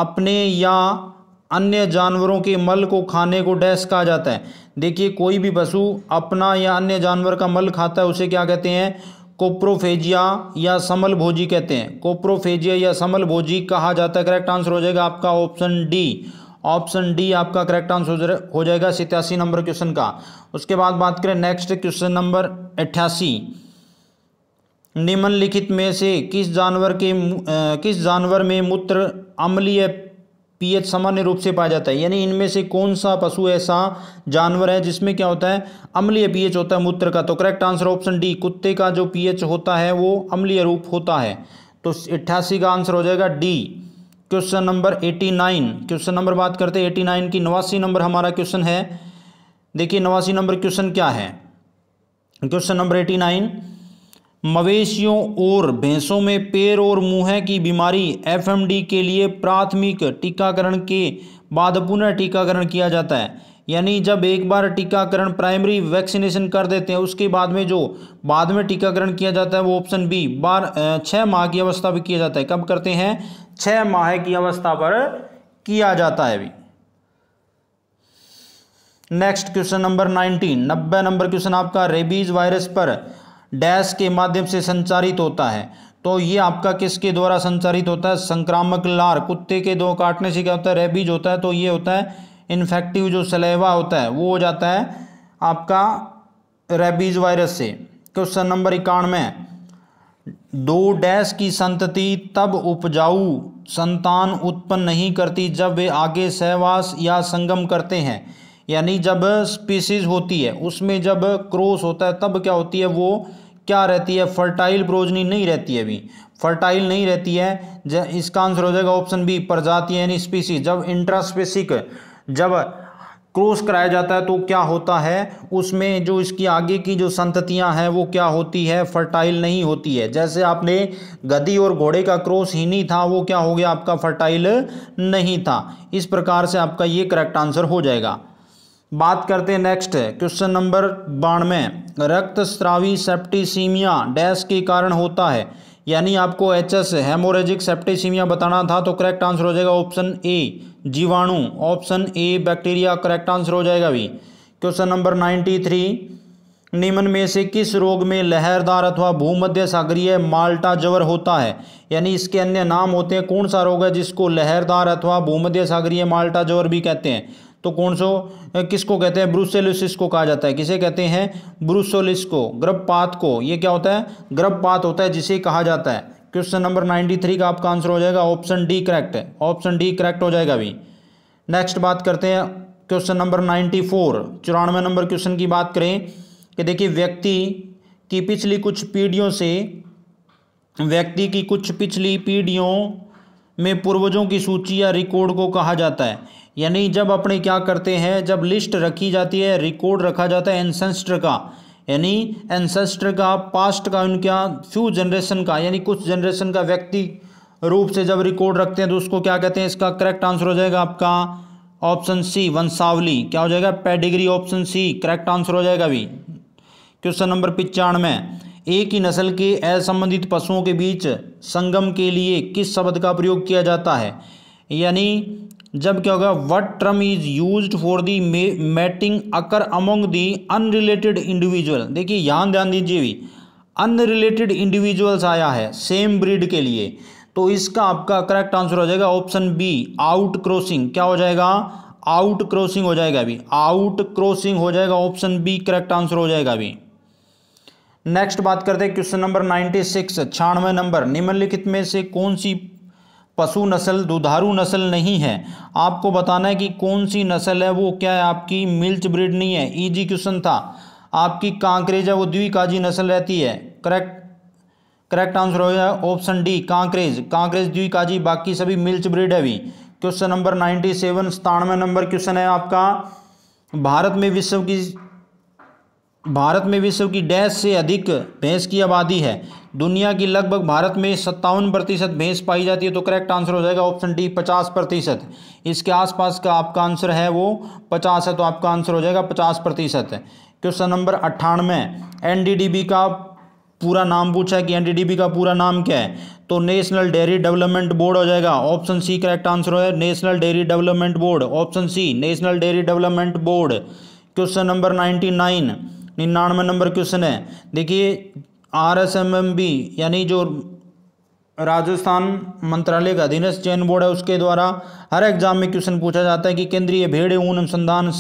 अपने या अन्य जानवरों के मल को खाने को डैश कहा जाता है देखिए कोई भी पशु अपना या अन्य जानवर का मल खाता है उसे क्या कहते हैं कोप्रोफेजिया या समल भोजी कहते हैं कोप्रोफेजिया या समल भोजी कहा जाता है करेक्ट आंसर हो जाएगा आपका ऑप्शन डी ऑप्शन डी आपका करेक्ट आंसर हो जाएगा सितासी नंबर क्वेश्चन का उसके बाद बात करें नेक्स्ट क्वेश्चन नंबर अट्ठासी निम्नलिखित में से किस जानवर के किस जानवर में मूत्र अम्लीय पीएच सामान्य रूप से पाया जाता है यानी इनमें से कौन सा पशु ऐसा जानवर है जिसमें क्या होता है अम्लीय पीएच होता है मूत्र का तो करेक्ट आंसर ऑप्शन डी कुत्ते का जो पीएच होता है वो अम्लीय रूप होता है तो अट्ठासी का आंसर हो जाएगा D question number eighty nine question number बात करते हैं एटी नाइन की नवासी नंबर हमारा क्वेश्चन है देखिए नवासी नंबर क्वेश्चन क्या है क्वेश्चन नंबर एटी नाइन मवेशियों और भैंसों में पैर और मुँह की बीमारी एफएमडी के लिए प्राथमिक टीकाकरण के बाद पुनः टीकाकरण किया जाता है यानी जब एक बार टीकाकरण प्राइमरी वैक्सीनेशन कर देते हैं उसके बाद में जो बाद में टीकाकरण किया जाता है वो ऑप्शन बी बार छः माह की अवस्था पर किया जाता है कब करते हैं छः माह की अवस्था पर किया जाता है अभी नेक्स्ट क्वेश्चन नंबर नाइनटीन नब्बे नंबर क्वेश्चन आपका रेबीज वायरस पर डैश के माध्यम से संचारित होता है तो ये आपका किसके द्वारा संचारित होता है संक्रामक लार कुत्ते के दो काटने से क्या होता है रेबीज होता है तो ये होता है इन्फेक्टिव जो सलेवा होता है वो हो जाता है आपका रेबीज वायरस से क्वेश्चन नंबर इक्यानवे दो डैश की संतति तब उपजाऊ संतान उत्पन्न नहीं करती जब वे आगे सहवास या संगम करते हैं यानी जब स्पीसीज होती है उसमें जब क्रॉस होता है तब क्या होती है वो क्या रहती है फर्टाइल प्रोजनी नहीं रहती है अभी फर्टाइल नहीं रहती है इसका आंसर हो जाएगा ऑप्शन बी प्रजाति यानी स्पीसीज जब इंट्रास्पेसिक जब क्रॉस कराया जाता है तो क्या होता है उसमें जो इसकी आगे की जो संततियां हैं वो क्या होती है फर्टाइल नहीं होती है जैसे आपने गधी और घोड़े का क्रॉस ही नहीं था वो क्या हो गया आपका फर्टाइल नहीं था इस प्रकार से आपका ये करेक्ट आंसर हो जाएगा बात करते हैं नेक्स्ट क्वेश्चन नंबर बानवे रक्त स्रावी सेप्टिसीमिया डैश के कारण होता है यानी आपको एच एस हेमोरेजिक सेप्टिसीमिया बताना था तो करेक्ट आंसर हो जाएगा ऑप्शन ए जीवाणु option A bacteria correct answer हो जाएगा भी क्वेश्चन नंबर नाइन्टी थ्री निम्न में से किस रोग में लहरदार अथवा भूमध्य सागरीय माल्टा जवर होता है यानी इसके अन्य नाम होते हैं कौन सा रोग है जिसको लहरदार अथवा भूमध्य सागरीय माल्टा जवर भी कहते हैं तो कौन सो किसको कहते हैं ब्रूसेलोसिस को कहा जाता है किसे कहते हैं ब्रूसोलिस को गर्भपात को ये क्या होता है गर्भपात होता है जिसे कहा जाता है क्वेश्चन नंबर नाइन्टी थ्री का आपका आंसर हो जाएगा option D correct option D correct हो जाएगा अभी नेक्स्ट बात करते हैं क्वेश्चन नंबर नाइन्टी फोर चौरानवे नंबर क्वेश्चन की बात करें कि देखिए व्यक्ति की पिछली कुछ पीढ़ियों से व्यक्ति की कुछ पिछली पीढ़ियों में पूर्वजों की सूची या रिकॉर्ड को कहा जाता है यानी जब अपने क्या करते हैं जब लिस्ट रखी जाती है रिकॉर्ड रखा जाता है एनसेस्टर का यानी एनसेस्टर का पास्ट का उनका फ्यू जनरेशन का यानी कुछ जनरेशन का व्यक्ति रूप से जब रिकॉर्ड रखते हैं तो उसको क्या कहते हैं इसका करेक्ट आंसर हो जाएगा आपका ऑप्शन सी वंशावली क्या हो जाएगा pedigree option C correct answer हो जाएगा अभी क्वेश्चन नंबर पिचानवे एक ही नस्ल के असंबंधित पशुओं के बीच संगम के लिए किस शब्द का प्रयोग किया जाता है यानी जब क्या होगा what term is use for the mating occur among the unrelated individual देखिए यहाँ ध्यान दीजिए भी अनरिलेटेड इंडिविजुअल्स आया है सेम ब्रीड के लिए तो इसका आपका करेक्ट आंसर हो जाएगा ऑप्शन बी आउट क्रॉसिंग क्या हो जाएगा आउट क्रॉसिंग हो जाएगा अभी आउट क्रॉसिंग हो जाएगा ऑप्शन बी करेक्ट आंसर हो जाएगा अभी नेक्स्ट बात करते हैं क्वेश्चन नंबर नाइन्टी सिक्स छियानवे नंबर निम्नलिखित में से कौन सी पशु नस्ल दुधारू नस्ल नहीं है आपको बताना है कि कौन सी नस्ल है वो क्या है आपकी मिल्च ब्रिड नहीं है ईजी क्वेश्चन था आपकी कांकरेज है वो द्विकाजी नस्ल रहती है करेक्ट करेक्ट आंसर हो गया ऑप्शन डी कांकरेज कांकरेज द्विकाजी बाकी सभी मिल्च ब्रिड है भी क्वेश्चन नंबर नाइन्टी सेवन सतानवे नंबर क्वेश्चन है आपका भारत में विश्व की भारत में विश्व की डैश से अधिक भैंस की आबादी है दुनिया की लगभग भारत में सत्तावन प्रतिशत भैंस पाई जाती है तो करेक्ट आंसर हो जाएगा ऑप्शन डी पचास प्रतिशत इसके आसपास का आपका आंसर है वो पचास है तो आपका आंसर हो जाएगा पचास प्रतिशत क्वेश्चन नंबर अट्ठानवे एन का पूरा नाम पूछा है कि एन का पूरा नाम क्या है तो नेशनल डेयरी डेवलपमेंट बोर्ड हो जाएगा ऑप्शन सी करेक्ट आंसर है national dairy development board option C national dairy development board question number ninety nine निन्यानवे नंबर क्वेश्चन है देखिए R S M M B यानी जो राजस्थान मंत्रालय का अधीनस्थ चयन बोर्ड है उसके द्वारा हर एग्जाम में क्वेश्चन पूछा जाता है कि केंद्रीय भेड़ ऊन अनुसंधान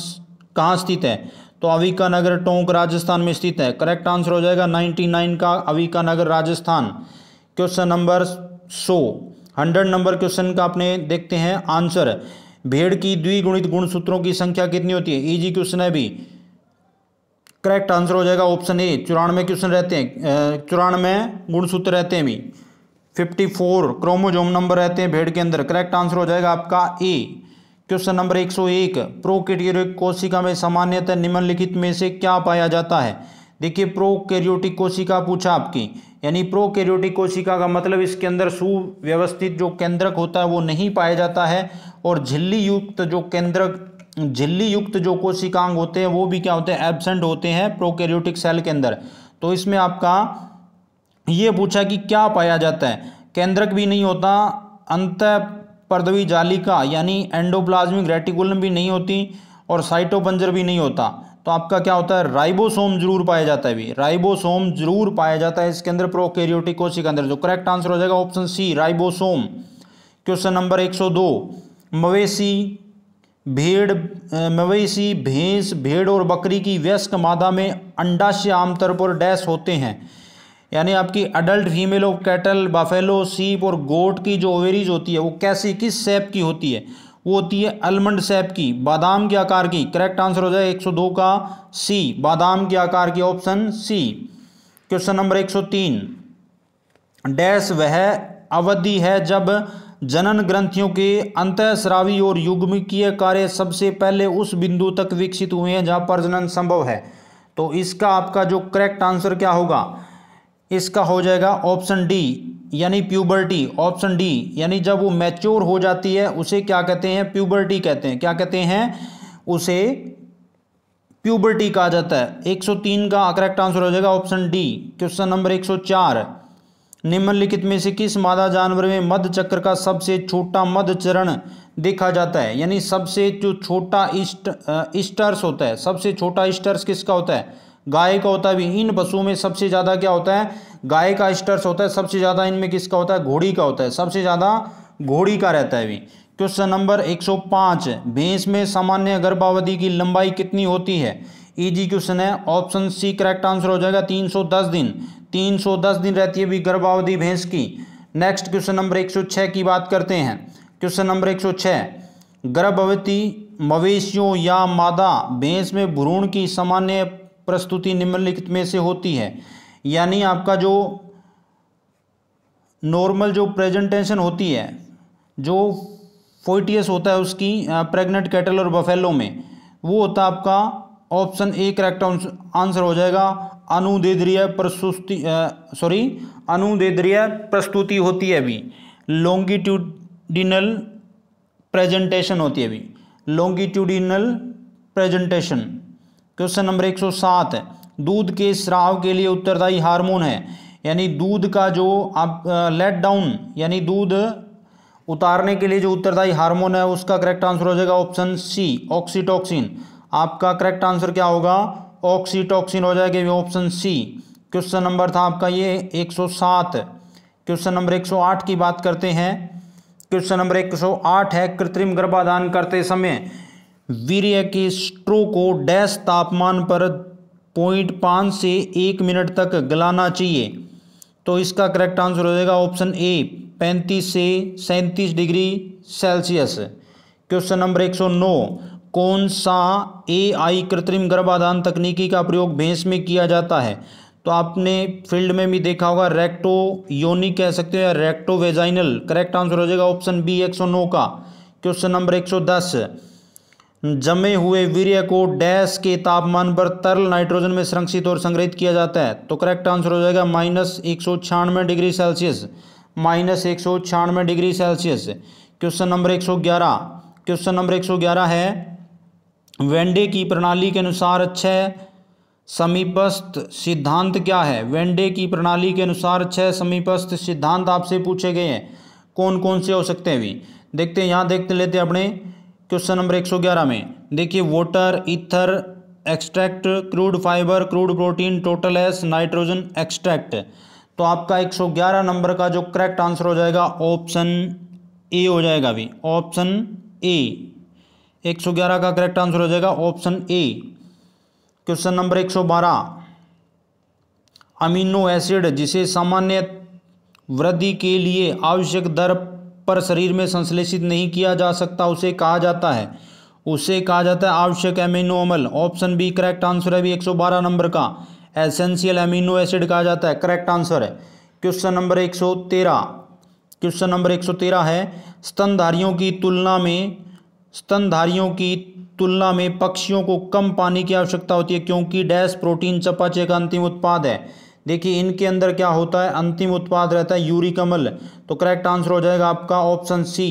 कहाँ स्थित है तो अविका नगर टोंक राजस्थान में स्थित है करेक्ट आंसर हो जाएगा 99 का Avika Nagar Rajasthan question number 100 hundred number question का अपने देखते हैं आंसर भेड़ की द्विगुणित गुणसूत्रों की संख्या कितनी होती है ईजी क्वेश्चन है भी करेक्ट आंसर हो जाएगा ऑप्शन ए चौरानवे क्वेश्चन रहते हैं चौरानवे गुणसूत्र रहते हैं भी फिफ्टी फोर क्रोमोजोम नंबर रहते हैं भेड़ के अंदर करेक्ट आंसर हो जाएगा आपका ए क्वेश्चन नंबर एक सौ एक प्रो कैरियोटिक कोशिका में सामान्यतः निम्नलिखित में से क्या पाया जाता है देखिए प्रो कैरियोटिक कोशिका पूछा आपकी यानी प्रो कैरियोटिक कोशिका का मतलब इसके अंदर सुव्यवस्थित जो केंद्रक होता है वो नहीं पाया जाता है और झिल्ली युक्त जो केंद्रक झिल्ली युक्त जो कोशिकांग होते हैं वो भी क्या होते हैं एबसेंट होते हैं प्रोकैरियोटिक सेल के अंदर तो इसमें आपका ये पूछा कि क्या पाया जाता है केंद्रक भी नहीं होता अंत पर्दवी जालिका यानी एंडोप्लाज्मिक रेटिकुलम भी नहीं होती और साइटोपंजर भी नहीं होता तो आपका क्या होता है राइबोसोम जरूर पाया जाता है भी राइबोसोम जरूर पाया जाता है इसके अंदर प्रोकैरियोटिक कोशिका के अंदर जो करेक्ट आंसर हो जाएगा option C ribosome question number 102 मवेशी भेड़ मवेशी भैंस भेड़ और बकरी की वयस्क मादा में अंडाशय आमतौर पर डैश होते हैं यानी आपकी adult female of cattle buffalo sheep और गोट की जो ओवेरीज होती है वो कैसी किस सेप की होती है वो होती है अलमंड सेप की बादाम के आकार की करेक्ट आंसर हो जाए 102 का सी बादाम के आकार की option C question number 103 dash वह अवधि है जब जनन ग्रंथियों के अंतःस्रावी और युग्मिकीय कार्य सबसे पहले उस बिंदु तक विकसित हुए हैं जहाँ प्रजनन संभव है तो इसका आपका जो करेक्ट आंसर क्या होगा इसका हो जाएगा ऑप्शन डी यानी प्यूबर्टी ऑप्शन डी यानी जब वो मैच्योर हो जाती है उसे क्या कहते हैं प्यूबर्टी कहते हैं क्या कहते हैं उसे प्यूबर्टी कहा जाता है 103 का करेक्ट आंसर हो जाएगा ऑप्शन डी क्वेश्चन नंबर 104 निम्नलिखित में से किस मादा जानवर में मध्य चक्र का सबसे छोटा मध्य चरण देखा जाता है यानी सबसे जो छोटा इस्टर्स होता है सबसे छोटा स्टर्स किसका होता है गाय का होता है इन पशुओं में सबसे ज़्यादा क्या होता है गाय का स्टर्स होता है सबसे ज़्यादा इनमें किसका होता है घोड़ी का होता है सबसे ज़्यादा घोड़ी का रहता है भी क्वेश्चन नंबर 105 भैंस में सामान्य गर्भावधि की लंबाई कितनी होती है ईजी क्वेश्चन है ऑप्शन सी करेक्ट आंसर हो जाएगा 310 दिन तीन सौ दस दिन रहती है भी गर्भावधि भैंस की नेक्स्ट क्वेश्चन नंबर एक सौ छः की बात करते हैं क्वेश्चन नंबर एक सौ छः गर्भवती मवेशियों या मादा भैंस में भ्रूण की सामान्य प्रस्तुति निम्नलिखित में से होती है यानी आपका जो नॉर्मल जो प्रेजेंटेशन होती है जो फोइटियस होता है उसकी प्रेग्नेंट कैटल और बफेलो में वो होता है आपका ऑप्शन ए करेक्ट आंसर हो जाएगा अनुदेद्रिय प्रस्तुति सॉरी अनुदेद्रिय प्रस्तुति होती है अभी लोंगिट्यूडिनल प्रेजेंटेशन होती है अभी लोंगिट्यूडिनल प्रेजेंटेशन क्वेश्चन नंबर एक सौ सात दूध के स्राव के लिए उत्तरदायी हार्मोन है यानी दूध का जो आप लेट डाउन यानी दूध उतारने के लिए जो उत्तरदायी हार्मोन है उसका करेक्ट आंसर हो जाएगा ऑप्शन सी ऑक्सीटॉक्सिन आपका करेक्ट आंसर क्या होगा ऑक्सीटॉक्सिन हो जाएगा ये ऑप्शन सी क्वेश्चन नंबर था आपका ये 107 क्वेश्चन नंबर 108 की बात करते हैं क्वेश्चन नंबर 108 है कृत्रिम गर्भाधान करते समय वीर्य के स्ट्रो को डैश तापमान पर पॉइंट पाँच से एक मिनट तक गलाना चाहिए तो इसका करेक्ट आंसर हो जाएगा ऑप्शन ए पैंतीस से सैंतीस डिग्री सेल्सियस क्वेश्चन नंबर 109 कौन सा एआई कृत्रिम गर्भाधान तकनीकी का प्रयोग भैंस में किया जाता है तो आपने फील्ड में भी देखा होगा रेक्टो योनी कह सकते हो या रेक्टो वेजाइनल करेक्ट आंसर हो जाएगा ऑप्शन बी 109 का क्वेश्चन नंबर 110 जमे हुए वीर्य को डैश के तापमान पर तरल नाइट्रोजन में संरक्षित और संग्रहित किया जाता है तो करेक्ट आंसर हो जाएगा माइनस एक डिग्री सेल्सियस माइनस एक डिग्री सेल्सियस क्वेश्चन नंबर ग्यारह क्वेश्चन नंबर 111 है वेंडे की प्रणाली के अनुसार छह समीपस्थ सिद्धांत क्या है वेंडे की प्रणाली के अनुसार छह समीपस्थ सिद्धांत आपसे पूछे गए हैं कौन कौन से हो सकते हैं अभी देखते हैं यहाँ देखते लेते अपने क्वेश्चन नंबर 111 में देखिए water ether extract crude fibre crude protein total एस नाइट्रोजन एक्सट्रैक्ट तो आपका 111 नंबर का जो करेक्ट आंसर हो जाएगा ऑप्शन ए हो जाएगा अभी ऑप्शन ए 111 का करेक्ट आंसर हो जाएगा option A question number 112 amino acid जिसे सामान्य वृद्धि के लिए आवश्यक दर पर शरीर में संश्लेषित नहीं किया जा सकता उसे कहा जाता है उसे कहा जाता है आवश्यक एमिनो अमल ऑप्शन बी करेक्ट आंसर है भी 112 नंबर का एसेंशियल एमिनो एसिड कहा जाता है करेक्ट आंसर है क्वेश्चन नंबर 113 क्वेश्चन नंबर 113 है स्तनधारियों की तुलना में स्तनधारियों की तुलना में पक्षियों को कम पानी की आवश्यकता होती है क्योंकि डैश प्रोटीन चपाचे का अंतिम उत्पाद है देखिए इनके अंदर क्या होता है अंतिम उत्पाद रहता है यूरिकमल तो करेक्ट आंसर हो जाएगा आपका ऑप्शन सी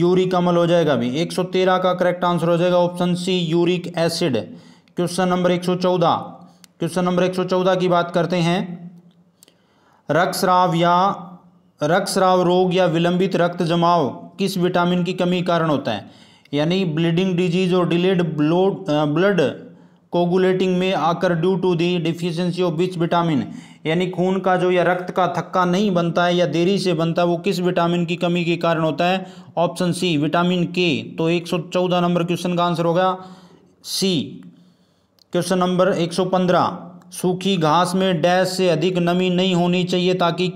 यूरिकमल हो जाएगा अभी 113 का करेक्ट आंसर हो जाएगा option C uric acid question number 114 question number 114 की बात करते हैं रक्सराव या रक्सराव रोग या विलंबित रक्त जमाव किस विटामिन की कमी कारण होता है यानी ब्लीडिंग डिजीज और डिलेड ब्लड कोगुलेटिंग में आकर due to the deficiency of which vitamin यानी खून का जो या रक्त का थक्का नहीं बनता है या देरी से बनता है वो किस विटामिन की कमी के कारण होता है ऑप्शन सी विटामिन के तो 114 नंबर क्वेश्चन का आंसर होगा सी क्वेश्चन नंबर 115 सूखी घास में डैश से अधिक नमी नहीं होनी चाहिए ताकि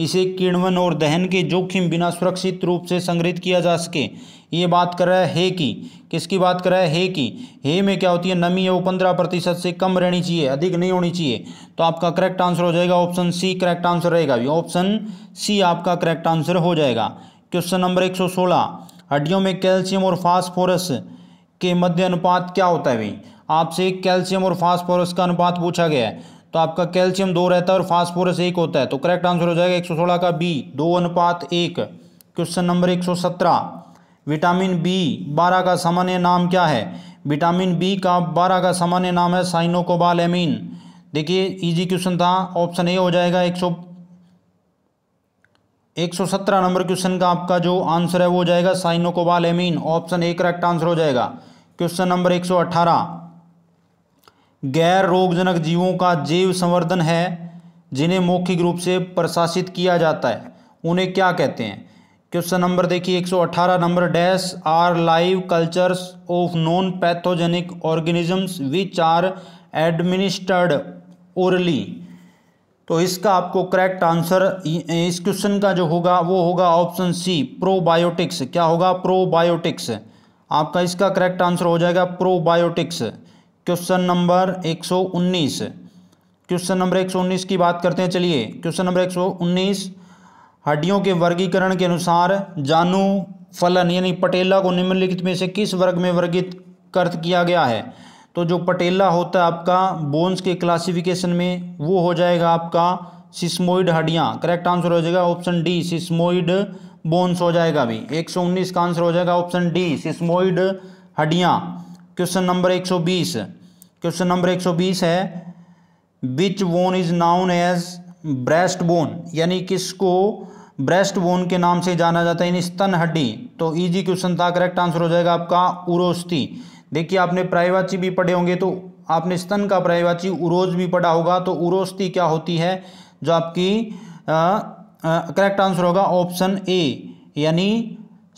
इसे किण्वन और दहन के जोखिम बिना सुरक्षित रूप से संग्रहित किया जा सके ये बात कर रहा है हे की किसकी बात कर रहा है हे की हे में क्या होती है नमी है वो पंद्रह प्रतिशत से कम रहनी चाहिए अधिक नहीं होनी चाहिए तो आपका करेक्ट आंसर हो जाएगा ऑप्शन सी करेक्ट आंसर रहेगा भी ऑप्शन सी आपका करेक्ट आंसर हो जाएगा क्वेश्चन नंबर एक हड्डियों में कैल्शियम और फास्फोरस के मध्य अनुपात क्या होता है भाई आपसे कैल्शियम और फास्फोरस का अनुपात पूछा गया है तो आपका कैल्शियम दो रहता है और फास्फोरस एक होता है तो करेक्ट आंसर हो जाएगा 116 का बी दो अनुपात एक क्वेश्चन नंबर सत्रह विटामिन बी बारह का सामान्य नाम क्या है विटामिन बी का बारह का सामान्य नाम है साइनोकोबाल एमिन देखिए इजी क्वेश्चन था ऑप्शन ए हो जाएगा एक सौ एक सौ सत्रह नंबर क्वेश्चन का आपका जो आंसर है वो हो जाएगा cyanocobalamin option A correct answer हो जाएगा क्वेश्चन नंबर एक सौ अट्ठारह गैर रोगजनक जीवों का जैव संवर्धन है जिन्हें मौखिक रूप से प्रशासित किया जाता है उन्हें क्या कहते हैं क्वेश्चन नंबर देखिए 118 number dash are live cultures of non pathogenic organisms which are administered orally तो इसका आपको करेक्ट आंसर इस क्वेश्चन का जो होगा वो होगा ऑप्शन सी प्रोबायोटिक्स क्या होगा प्रोबायोटिक्स आपका इसका करेक्ट आंसर हो जाएगा probiotics question number 119 question number 119 की बात करते हैं चलिए क्वेश्चन नंबर 119 हड्डियों के वर्गीकरण के अनुसार जानू फलन यानी पटेला को निम्नलिखित में से किस वर्ग में वर्गित कर किया गया है तो जो पटेला होता है आपका बोन्स के क्लासिफिकेशन में वो हो जाएगा आपका सिस्मोइड हड्डियाँ करेक्ट आंसर हो जाएगा ऑप्शन डी सिस्मोइड बोन्स हो जाएगा अभी 119 का आंसर हो जाएगा ऑप्शन डी सिस्मोइड हड्डियाँ क्वेश्चन नंबर 120 क्वेश्चन नंबर 120 है which bone is known as breast bone यानी किसको ब्रेस्ट बोन के नाम से जाना जाता है यानी स्तन हड्डी तो इजी क्वेश्चन था करेक्ट आंसर हो जाएगा आपका उरोस्ती देखिए आपने प्रायवाची भी पढ़े होंगे तो आपने स्तन का प्रायवाची उरोज भी पढ़ा होगा तो उरोस्ती क्या होती है जो आपकी करेक्ट आंसर होगा ऑप्शन ए यानी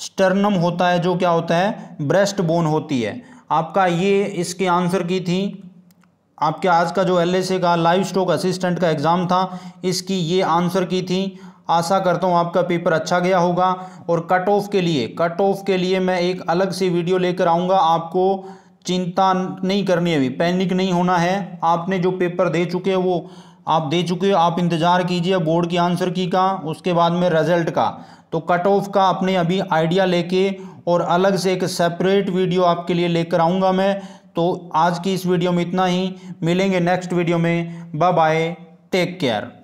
स्टर्नम होता है जो क्या होता है ब्रेस्ट बोन होती है आपका ये इसके आंसर की थी आपके आज का जो एल का लाइव स्टॉक असिस्टेंट का एग्ज़ाम था इसकी ये आंसर की थी आशा करता हूँ आपका पेपर अच्छा गया होगा और कट ऑफ के लिए कट ऑफ के लिए मैं एक अलग से वीडियो लेकर आऊँगा आपको चिंता नहीं करनी अभी पैनिक नहीं होना है आपने जो पेपर दे चुके हैं वो आप दे चुके हो आप इंतज़ार कीजिए बोर्ड की आंसर की का उसके बाद में रिजल्ट का तो कट ऑफ का अपने अभी आइडिया लेके और अलग से एक सेपरेट वीडियो आपके लिए लेकर आऊँगा मैं तो आज की इस वीडियो में इतना ही मिलेंगे नेक्स्ट वीडियो में बाय टेक केयर